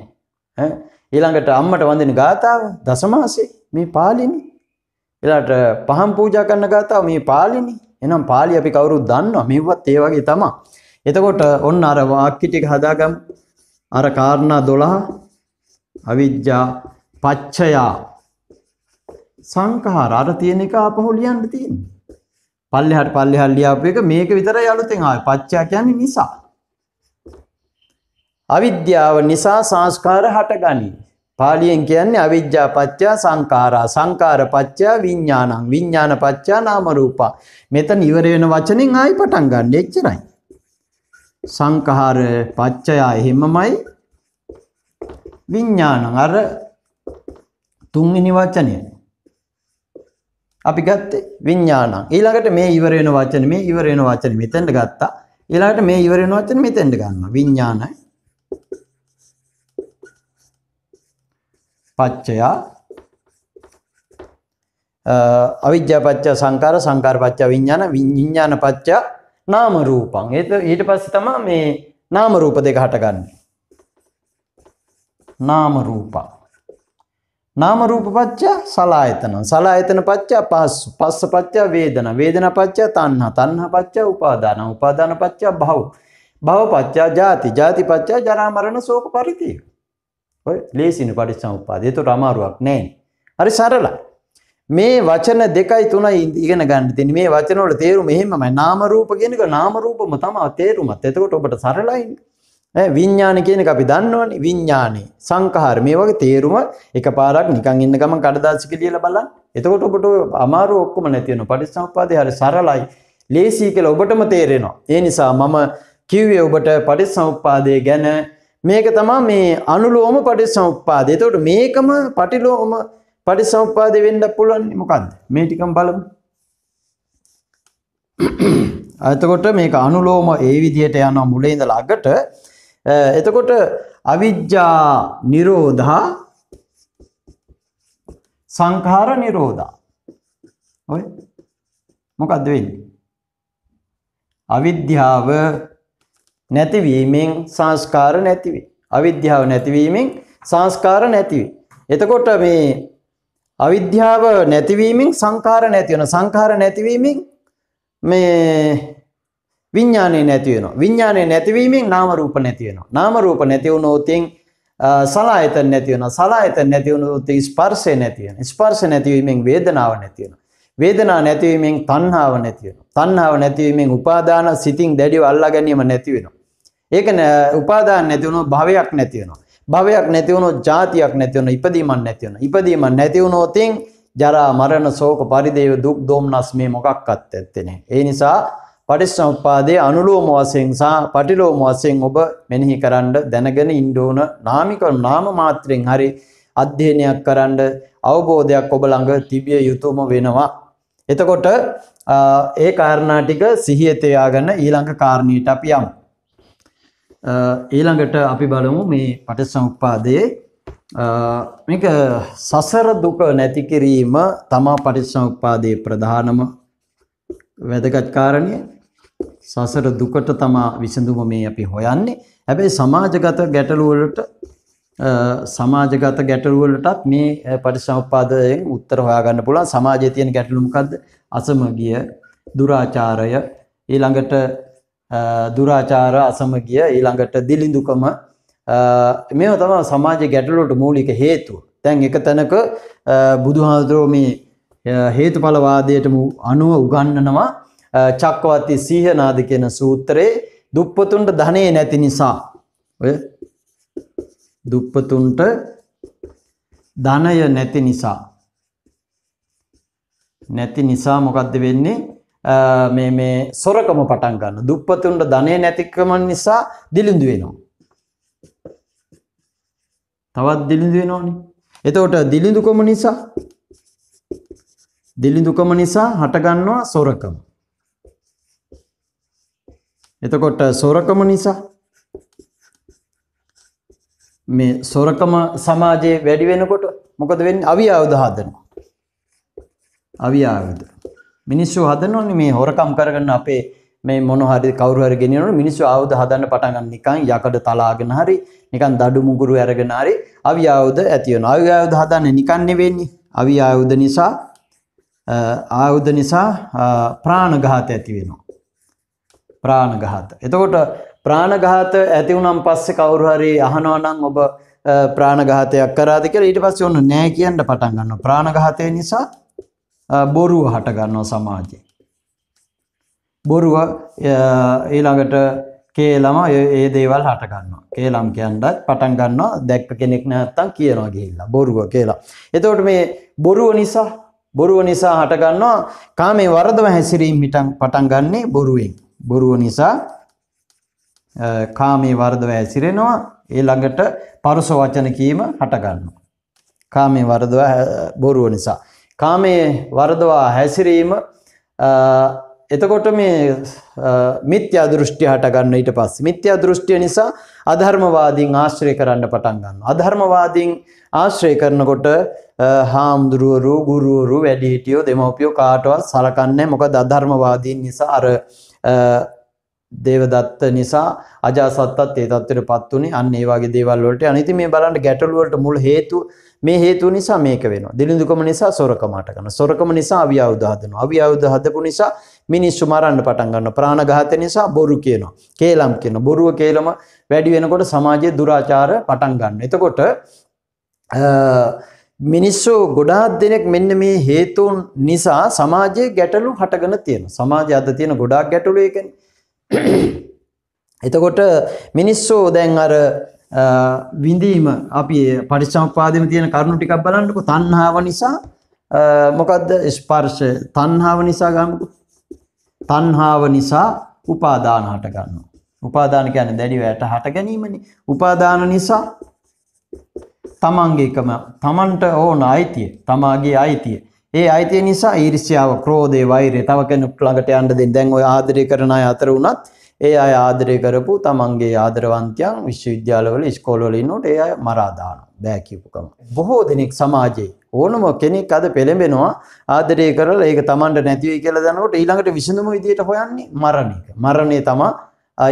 ඈ ඊළඟට අම්මට වඳින ගාතාව දසමාසේ මේ පාළිනේ ඊළඟට පහන් පූජා කරන ගාතාව මේ පාළිනේ එහෙනම් පාළි අපි කවුරුත් දන්නවා මෙව්වත් ඒ වගේ තමයි එතකොට ඔන්න අර වාක්‍ය ටික හදාගමු අර කාරණා 12 අවිජ්ජා පච්චයා සංඛාර අර තියෙන එක අපහු ලියන්න තියෙන්නේ පල්ලෙහාට පල්ලෙහාට ලියාපු එක මේක විතරයි අලුතෙන් ආවේ. පච්චා කියන්නේ නිසා. අවිද්‍යාව නිසා සංස්කාර හටගනී. පාලියෙන් කියන්නේ අවිද්‍යා පච්චා සංඛාරා සංඛාර පච්චා විඥානං විඥාන පච්චා නාම රූපා මෙතන ඉවර වෙන වචනෙන් ආයි පටන් ගන්න එච්චරයි සංඛාර පච්චයා එහෙමමයි විඥානං අර තුන්වෙනි වචනේ අපි ගත්තේ විඤ්ඤාණං. ඊළඟට මේ ඉවර වෙන වචන මේ ඉවර වෙන වචන මෙතෙන්ට ගත්තා. ඊළඟට මේ ඉවර වෙන වචන මෙතෙන්ට ගන්නවා. විඤ්ඤාණයි. පච්චය අවිද්‍යා පත්‍ය සංකාර සංකාර පත්‍ය විඥාන විඥාන පත්‍ය නාම රූපං ඒක ඊට පස්සේ තමයි මේ නාම රූප දෙක හටගන්නේ නාම රූපං නාම රූප පත්‍ය සලායතන සලායතන පත්‍ය පස්ස පස්ස පත්‍ය වේදන වේදන පත්‍ය තණ්හා තණ්හා පත්‍ය උපාදාන උපාදාන පත්‍ය භව භව පත්‍ය ජාති ජාති පත්‍ය ජරා මරණ ශෝක පරිදේ ඔය ලේසින් පරිසම්පාදේ ඒතර අමාරුවක් නැහැ හරි සරලයි මේ වචන දෙකයි තුනයි ඉගෙන ගන්න තියෙන්නේ මේ වචන වල තේරුම එහෙමමයි නාම රූප කියන එක නාම රූපම තමයි තේරුමත් එතකොට ඔබට සරලයි විඤ්ඥාන කියනක අපි දන්නවන විඤ්ඥානය සංකහර මේ වගේ තේරුම එක පාරක් නිකං ඉන්න ගම කඩදාසික ලියල බලන්න එතකොට ඔබට අමාරු ඔක්කම නැතියන පටිසම්පාදය හරි සරලයි ලේසී කියල ඔබටම තේරෙනවා. ඒ නිසා මම කිව්වේ ඔබට පටිසම්පාදය ගැන මේක තමා මේ අනුලෝම පටිසම්පාදය තවට මේකම පටිලෝම පටිසම්පාද වෙන්ඩ පුළුවන් මොකක්ද මේටිකම් බලමු. ඇතකොට [COUGHS] මේක අනුලෝම ඒ විදියට යන මුලේ ඉඳ ලගට එතකොට අවිජ්ජා නිරෝධා සංඛාර නිරෝධා. ඔය මොකක්ද වෙන්නේ? අවිද්‍යාව නැතිවීමෙන් සංස්කාර නැතිවේ. අවිද්‍යාව නැතිවීමෙන් සංස්කාර නැතිවේ. එතකොට මේ අවිද්‍යාව නැතිවීමෙන් සංකාර නැති වෙන සංකාර නැතිවීමෙන් මේ විඥානය නැති වෙනවා. විඥානය නැතිවීමෙන් නාම රූප නැති වෙනවා. නාම රූප නැති වුණොත් සලායතන නැති වෙනවා. සලායතන නැති වුණොත් ස්පර්ශය නැති වෙනවා. ස්පර්ශ නැතිවීමෙන් වේදනාව නැති වෙනවා. වේදනාව නැතිවීමෙන් තණ්හාව නැති වෙනවා. තණ්හාව නැතිවීමෙන් උපාදාන සිතින් දැඩිව අල්ලා ගැනීම නැති වෙනවා. ඒක උපාදාන නැති වුණොත් භවයක් නැති වෙනවා. භවයක් නැති වුණොත් ජාතියක් නැති වෙනවා. ඉපදීමක් නැති වෙනවා. ඉපදීමක් නැති වුණොත් ජරා මරණ ශෝක පරිදේව දුක් දෝමනස් මේ මොකක්වත් නැත්තේ. ඒ නිසා පටිච්චසමුප්පාදයේ අනුලෝම වශයෙන් සහ පටිලෝම වශයෙන් ඔබ මෙනෙහි කරන්න දැනගෙන ඉන්න ඕන නාමික නාම මාත්‍රෙන් හරි අධ්‍යයනයක් කරන්න අවබෝධයක් ඔබ ළඟ තිබිය යුතුම වෙනවා. එතකොට ඒ කාරණා ටික සිහිය තියාගෙන ඊළඟ කාරණීට අපි යමු. ඊළඟට අපි බලමු මේ පටිච්චසමුප්පාදයේ මේක සසර දුක නැති කිරීම තමා පටිච්චසමුප්පාදයේ ප්‍රධානම වැදගත් කාරණිය. සසර දුකට තමා විසඳුම මේ අපි හොයන්නේ. හැබැයි සමාජගත ගැටලු වලට සමාජගත ගැටලු වලටත් මේ පරිසම්පාදයෙන් උත්තර හොයාගන්න පුළුවන්. සමාජයේ තියෙන ගැටලු මොකද්ද? අසමගිය, දුරාචාරය, ඊළඟට දුරාචාර අසමගිය, ඊළඟට දිලිඳුකම මේවා තමයි සමාජයේ ගැටලුවට මූලික හේතුව. දැන් එක තැනක බුදුහාමුදුරුවෝ මේ හේතුඵලවාදයට අනුව උගන්වනවා චක්කවති සීහනාද කියන සූත්‍රයේ දුප්පතුන්ට ධනෙ නැති නිසා ඔය දුප්පතුන්ට ධනය නැති නිසා නැති නිසා මොකද්ද වෙන්නේ මේ මේ සොරකම පටන් ගන්න. දුප්පතුන්ට ධනෙ නැතිකම නිසා දිලිඳු වෙනවා. තවත් දිලිඳු වෙනවනේ. එතකොට දිලිඳුකම නිසා දිලිඳුකම නිසා හටගන්නවා සොරකම. එතකොට සොරකම නිසා මේ සොරකම සමාජයේ වැඩි වෙනකොට මොකද වෙන්නේ අවියාවද හදනවා අවියාවද මිනිස්සු හදනවනේ මේ හොරකම් කරගෙන අපේ මේ මොන හරි කවුරු හරි ගෙනියනවනේ මිනිස්සු ආයුධ හදන්න පටන් ගන්න නිකන් යකඩ තලාගෙන හරි නිකන් දඩු මුගුරු අරගෙන හරි අවියාවුද ඇති වෙනවා අවියාවුද හදන්නේ නිකන් නෙවෙන්නේ අවියාවුද නිසා ආයුධ නිසා ප්‍රාණඝාත ඇති වෙනවා ප්‍රාණඝාත. එතකොට ප්‍රාණඝාත ඇති වුණන් පස්සේ කවුරු හරි අහනවා නම් ඔබ ප්‍රාණඝාතයක් කරාද කියලා ඊට පස්සේ ඔන්න නෑ කියන්න පටන් ගන්නවා. ප්‍රාණඝාතය නිසා බොරුව හට ගන්නවා සමාජයේ. බොරුව ඊළඟට කේලම ඒ දේවල් හට ගන්නවා. කේලම් කියන්නත් පටන් ගන්නවා දැක්ක කෙනෙක් නැත්තම් කියනවා ගිහිල්ලා බොරුව කියලා. එතකොට මේ බොරුව නිසා බොරුව නිසා හට ගන්නවා කාමේ වරදව හැසිරීම හිටන් පටන් ගන්නේ බොරුවෙන්. බොරුව නිසා කාමී වර්ධව ඇසිරෙනවා ඒ ළඟට පරුස වචන කීම හටගන්නවා. කාමී වර්ධව බොරුව නිසා. කාමයේ වර්ධවා හැසිරීම එතකොට මේ මිත්‍යා දෘෂ්ටි හට ගන්න ඊට පස්සේ මිත්‍යා දෘෂ්ටිය නිසා අධර්මවාදීන් ආශ්‍රය කරන්න පටන් ගන්නවා අධර්මවාදීන් ආශ්‍රය කරනකොට හාමුදුරුවරු ගුරුවරු වැඩිහිටියෝ දෙමව්පියෝ කාටවත් සලකන්නේ මොකද අධර්මවාදීන් නිසා අර දේවදත්ත නිසා අජාසත්තත් ඒ තත්ත්වයටපත් උනේ අන්න ඒ වගේ දේවල් වලට යන. ඉතින් මේ බලන්න ගැටලු වලට මුල් හේතු මේ හේතු නිසා මේක වෙනවා. දිලිඳුකම නිසා සොරකම අට කරනවා. සොරකම නිසා අවියවුද හදනවා. අවියවුද හදපු නිසා මිනිස්සු මරන්න පටන් ගන්නවා. ප්‍රාණඝාත නිසා බොරු කියනවා. කේලම් කියනවා. බොරුව කේලම වැඩි වෙනකොට සමාජයේ දුරාචාර පටන් ගන්නවා. එතකොට මිනිස්සු ගොඩාක් දෙනෙක් මෙන්න මේ හේතුන් නිසා සමාජයේ ගැටලු හටගෙන තියෙනවා. සමාජය අද තියෙන ගොඩාක් ගැටලු එතකොට මිනිස්සු දැන් අර විඳීම අපි පරිසම්පාදෙම තියෙන කරුණු ටිකක් බලන්නකො තණ්හාව නිසා මොකද්ද ස්පර්ශ තණ්හාව නිසා ගන්නකො තණ්හාව නිසා උපාදාන හට ගන්නවා. උපාදාන කියන්නේ දැඩිව ඇට හට ගැනීමනේ. උපාදාන නිසා තමන්ගේ එකම තමන්ට ඕන අයිතිය තමාගේ අයිතිය ඒ අයිතිය නිසා ඊර්ෂ්‍යාව ක්‍රෝධය වෛරය තව කෙනෙක් ළඟට යන්න දෙන්න දැන් ඔය ආදරය කරන අය අතර වුණත් ඒ අය ආදරය කරපු තමන්ගේ ආදරවන්තයන් විශ්වවිද්‍යාලවල ඉස්කෝලවල ඉන්නකොට ඒ අය මරා දානවා බෑ කියපුකම බොහෝ දෙනෙක් සමාජයේ ඕනම කෙනෙක් අද පෙළඹෙනවා ආදරය කරලා ඒක තමන්ට නැති වෙයි කියලා දැනනකොට ඊළඟට විසඳුම විදියට හොයන්නේ මරණ එක මරණය තමයි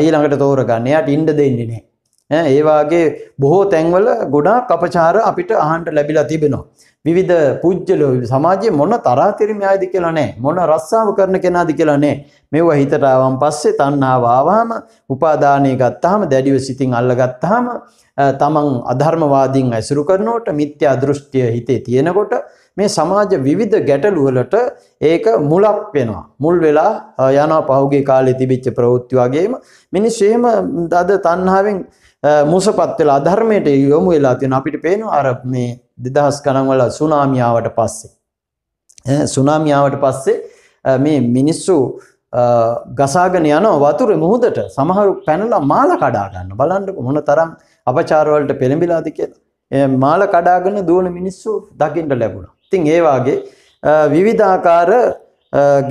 ඊළඟට තෝරගන්නේ එයාට ඉන්න දෙන්නේ නැහැ ඒ වාගේ බොහෝ තැන්වල ගොඩාක් අපචාර අපිට අහන්න ලැබිලා තිබෙනවා. විවිධ පුජ්‍යලෝ සමාජයේ මොන තරාතිරම ආයිද කියලා නැහැ. මොන රස්සාව කරන කෙනාද කියලා නැහැ. මේවා හිතට ආවන් පස්සේ තණ්හාව ආවහම, උපාදානිය ගත්තාම, දැඩිව සිතින් අල්ලගත්තාම, තමන් අධර්මවාදීන් ඇසුරු කරනකොට, මිත්‍යා දෘෂ්ටිය හිතේ තියෙනකොට මේ සමාජ විවිධ ගැටලු වලට ඒක මුලක් වෙනවා. මුල් වෙලා යනවා පහුගිය කාලේ තිබිච්ච ප්‍රවෘත්ති වගේම මිනිස්සු එහෙම අද තණ්හාවෙන් මුසපත් වෙලා ධර්මයට යොමු වෙලා තියෙන අපිට පේනවා අර මේ 2000 ගණන් වල සුනාමියාවට පස්සේ සුනාමියාවට පස්සේ මේ මිනිස්සු ගසාගෙන යන වතුර මුහුදට සමහරු පැනලා මාල කඩා ගන්න බලන්නකො මොන තරම් අපචාර වලට පෙළඹිලාද කියලා. මාල කඩාගෙන දුවන මිනිස්සු දකින්න ලැබුණා. ඉතින් ඒ වාගේ විවිධාකාර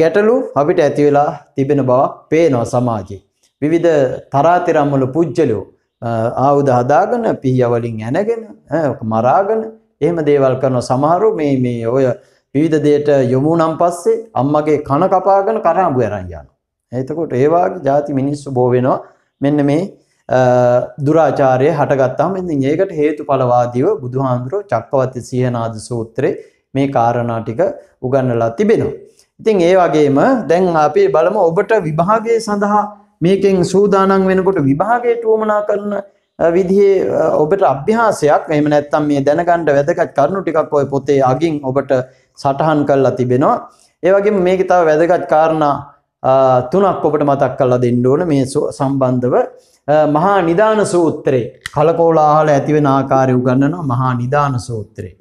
ගැටලු අපිට ඇති වෙලා තිබෙන බව පේනවා සමාජයේ. විවිධ තරාතිරම් වල පුජ්‍යලෝ ආයුධ හදාගෙන පිහිය වලින් ඇනගෙන මරාගෙන එහෙම දේවල් කරන සමහරු මේ මේ ඔය විවිධ දේට යොමු නම් පස්සේ අම්මගේ කන කපාගෙන කරාඹු අරන් යනවා. එතකොට ඒ වගේ ಜಾති මිනිස්සු බෝ වෙනවා. මෙන්න මේ දුරාචාරය හටගත්තාම ඉතින් ඒකට හේතුඵලවාදීව බුදුහාඳුරෝ චක්කවති සීහනාද සූත්‍රේ මේ කාරණා ටික උගන්වලා තිබෙනවා. ඉතින් ඒ වගේම දැන් අපි බලමු ඔබට විභාගයේ සඳහා මේකෙන් සූදානම් වෙනකොට විභාගයට උවමනා කරන විදිහේ ඔබට අභ්‍යාසයක් එහෙම නැත්නම් මේ දැනගන්න වැදගත් කරුණු ටිකක් ඔය පොතේ අගින් ඔබට සටහන් කරලා තිබෙනවා. ඒ වගේම මේකේ තව වැදගත් කාරණා තුනක් ඔබට මතක් කරලා දෙන්න ඕන මේ සම්බන්ධව මහා නිදාන සූත්‍රයේ කලකෝලාහල ඇතිවෙන ආකාරය උගන්වනවා මහා නිදාන සූත්‍රයේ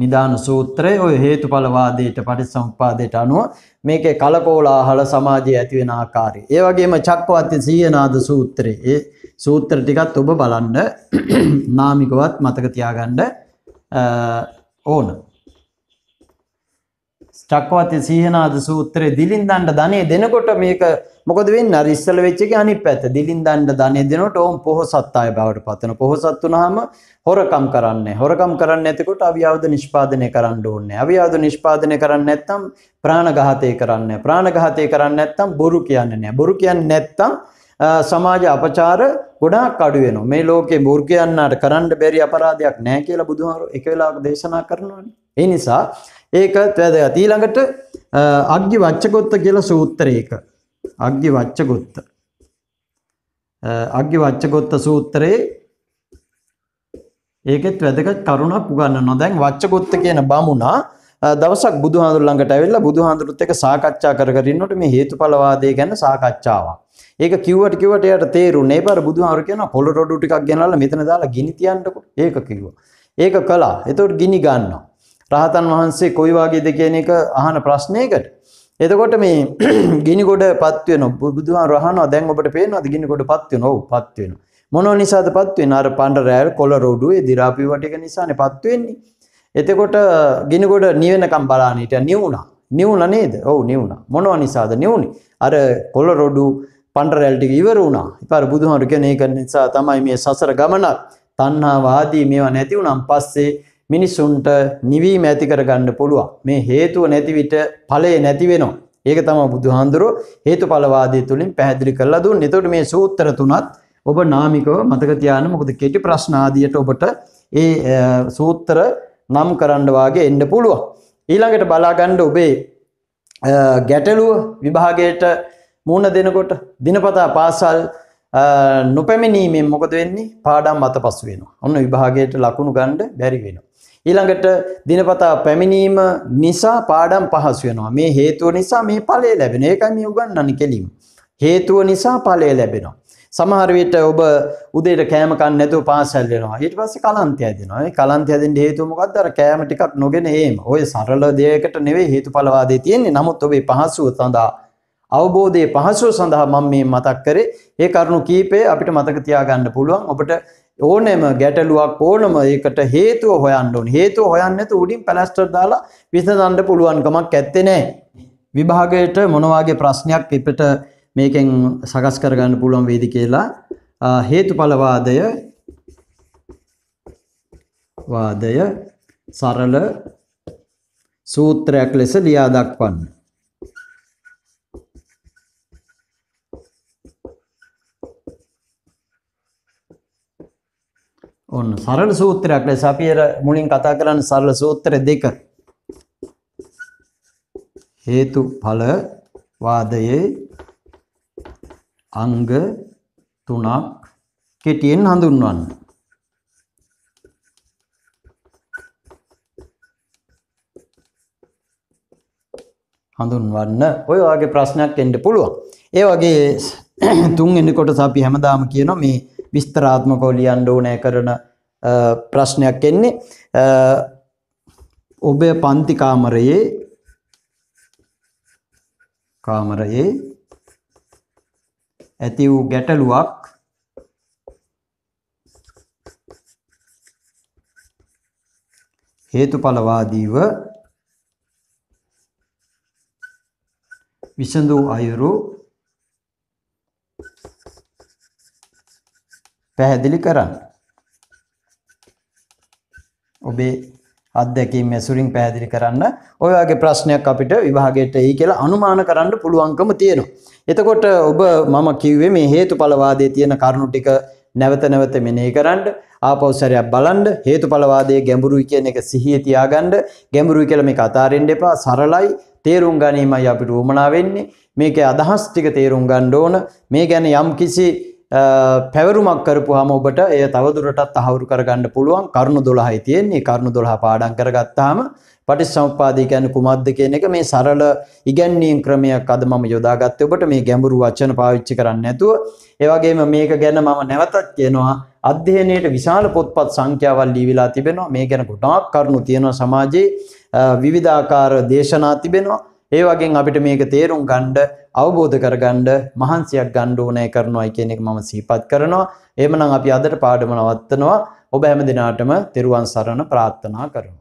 නිදාන සූත්‍රය ඔය හේතුඵලවාදයට පටිසම්පාදයට අනුව මේකේ කලකෝලාහල සමාජය ඇති වෙන ආකාරය. ඒ වගේම චක්කවත්ති සීයනාද සූත්‍රය. ඒ සූත්‍ර ටිකත් ඔබ බලන්න [CLEARS THROAT] නාමිකවත් මතක තියාගන්න ඕන. චක්කවත්ති සීයනාද සූත්‍රයේ දිලින්දන්න ධනෙ දෙනකොට මේක මොකද වෙන්න අර ඉස්සල වෙච්ච එක අනිත් පැත්ත දිලින්දන්න ධනෙ දෙනකොට ඕම් පොහොසත් අය බවට පත් වෙනවා පොහොසත් වුනහම හොරකම් කරන්නේ හොරකම් කරන්නේ නැතිකොට අවියවද නිෂ්පාදනය කරන්න ඕනේ අවියවද නිෂ්පාදනය කරන්නේ නැත්නම් ප්‍රාණඝාතය කරන්නේ ප්‍රාණඝාතය කරන්නේ නැත්නම් බොරු කියන්නේ නැහැ බොරු කියන්නේ නැත්නම් සමාජ අපචාර ගොඩාක් අඩු වෙනවා මේ ලෝකේ බොරු කියන්නාට කරන්න බැරි අපරාධයක් නැහැ කියලා බුදුහාමුදුරුවෝ එක වෙලාවක දේශනා කරනවානේ ඒ නිසා ඒක වැදගත් ඊළඟට අග්ගි වච්චකොත්ත කියලා සූත්‍රයක අග්ගි වච්චගොත්ත අග්ගි වච්චගොත්ත සූත්‍රයේ ඒකෙත් වැදගත් කරුණක් උගන්වනවා. දැන් වච්චගොත්ත කියන බමුණා දවසක් බුදුහාඳුර ළඟට ඇවිල්ලා බුදුහාඳුරුත් එක්ක සාකච්ඡා කර කර ඉන්නකොට මේ හේතුඵලවාදය ගැන සාකච්ඡාවක්. ඒක කිව්වට කිව්වට එයාට තේරුණේ බර බුදුහාමුදුර කියනවා පොළ රොඩු ටිකක් ගෙනල්ලා මෙතන දාලා ගිනි තියන්නකො. ඒක කිව්වා. ඒක කළා. එතකොට ගිනි ගන්නවා. රහතන් වහන්සේ කොයි වගේද කියන එක අහන ප්‍රශ්නයකට එතකොට මේ [CLEARS THROAT] ගිනිගොඩ පත්වන බුදුහන් රහනවා දැන් ඔබට පේනවා ගිනිගොඩ පත්වන ඔව් පත්වෙන මොනෝ නිසාද පත්වෙන අර පණ්ඩ රෑල් කොළ රොඩුවේ දිරාපි වටේක නිසානේ පත්වෙන්නේ එතකොට ගිනිගොඩ නිවෙනකම් බලන්න හිටියා නිවුණා නිවුණා නේද ඔව් නිවුණා මොනෝ නිසාද නිවුනේ අර කොළ රොඩු පණ්ඩ රෑල් ටික ඉවර වුණා ඉපාර බුදුහන් කියන ඒක නිසා තමයි මේ සසර ගමන තණ්හා වාදී මේවා නැති වුණාන් පස්සේ මිනිස්සුන්ට නිවීම ඇති කරගන්න පුළුවන්. මේ හේතුව නැති විට ඵලය නැති වෙනවා. ඒක තමයි බුදුහාඳුරෝ හේතුඵලවාදී තුලින් පැහැදිලි කරලා දුන්නේ. එතකොට මේ සූත්‍ර තුනත් ඔබ නාමිකව මතක තියාගන්න. මොකද කෙටි ප්‍රශ්න ආදියට ඔබට ඒ සූත්‍ර නම් කරන්න වාගේ එන්න පුළුවන්. ඊළඟට බලා ගන්න ඔබේ ගැටලුව විභාගයට මුහුණ දෙනකොට දිනපතා පාසල් නොපැමිණීමෙන් මොකද වෙන්නේ? පාඩම් අතපසු වෙනවා. ඔන්න විභාගයට ලකුණු ගන්න බැරි වෙනවා. ඊළඟට දිනපතා පැමිණීම නිසා පාඩම් පහසු වෙනවා. මේ හේතුව නිසා මේ ඵලය ලැබෙන. ඒකයි මේ උගන්වන්නේ කෙලින්ම. හේතුව නිසා ඵලය ලැබෙනවා. සමහර විට ඔබ උදේට කෑම කන්නේ නැතුව පාසල් යනවා. ඊට පස්සේ කලන්තය දෙනවා. ඒ කලන්තය දෙන්න හේතුව මොකද්ද? අර කෑම ටිකක් නොගෙන ඒම. ඔය සරල දෙයකට නෙවෙයි හේතුඵල වාදේ තියෙන්නේ. නමුත් ඔබේ පහසුව සඳහා අවබෝධයේ පහසුව සඳහා මම මේ මතක් කරේ. ඒ කරුණු කීපය අපිට මතක තියාගන්න පුළුවන්. ඔබට ඕනෙම ගැටලුවක් ඕනම ඒකට හේතුව හොයන්න ඕනේ. හේතුව හොයන්නේ නැතු උඩින් පැලස්ටර් දාලා විසඳන්න පුළුවන්කමක් ඇත්තේ නැහැ. විභාගයට මොන වගේ ප්‍රශ්නයක් අපිට මේකෙන් සකස් කරගන්න පුළුවන් වේද කියලා හේතුඵලවාදය වාදය සරල සූත්‍රයක් ලෙස ලියා දක්වන්න. ඔන්න සරල සූත්‍රයක් ලෙස අපි අර මුලින් කතා කරන්න සරල සූත්‍ර දෙක හේතු ඵල වාදයේ අංග තුනක් කෙටියෙන් හඳුන්වන්න. හඳුන්වන්න ඔය වගේ ප්‍රශ්නයක් එන්න පුළුවන්. ඒ වගේ තුන්වෙනි කොටස අපි හැමදාම කියනවා මේ විස්තරාත්මකව ලියන්න ඕනෑ කරන ප්‍රශ්නයක් එන්නේ ඔබේ පන්ති කාමරයේ කාමරයේ ඇති වූ ගැටලුවක් හේතුඵලවාදීව විසඳූ අයුරු පැහැදිලි කරන්න. ඔබේ අත්දැකීම් ඇසුරින් පැහැදිලි කරන්න ඔය වගේ ප්‍රශ්නයක් අපිට විභාගයට එයි කියලා අනුමාන කරන්න පුළුවන්කම තියෙනවා. එතකොට ඔබ මම කිව්වේ මේ හේතුඵලවාදයේ තියෙන කරුණු ටික නැවත නැවත මෙනෙහි කරන්න ආපහු සැරයක් බලන්න හේතුඵලවාදයේ ගැඹුරුයි කියන එක සිහියේ තියාගන්න ගැඹුරුයි කියලා මේක අතාරින්න එපා සරලයි තේරුම් ගැනීමයි අපිට උවමනා වෙන්නේ මේකේ අදහස් ටික තේරුම් ගන්න ඕන මේ ගැන යම් කිසි පැවරුමක් කරපුහම ඔබට එය තවදුරටත් අහවුරු කරගන්න පුළුවන් කරුණු දොළහයි තියෙන්නේ කරුණු දොළහ පාඩම් කරගත්තාම පටිස් සම්පාදී ගැන කුමක්ද කියන එක මේ සරල ඉගැන්වීම් ක්‍රමයක් අද මම යොදාගත්තේ ඔබට මේ ගැඹුරු වචන පාවිච්චි කරන්න නැතුව ඒ වගේම මේක ගැන මම නැවතත් කියනවා අධ්‍යයනයේ විශාල පොත්පත් සංඛ්‍යාවල් ලියවිලා තිබෙනවා මේ ගැන ගොඩාක් කරුණු තියෙනවා සමාජයේ විවිධාකාර දේශනා තිබෙනවා ඒ වගේ අපිට මේක තේරුම් ගණ්ඩ අවබෝධ කරගණ්ඩ මහන්සියක් ගණ්ඩ ඕනය කරනවායි කියන එක මම සීපත් කරනවා එමනම් අපි අදට පාඩම නවත්තනවා ඔබ හැම දෙනාටම තෙරුවන් සරණ ප්‍රාත්ථනා කරනවා.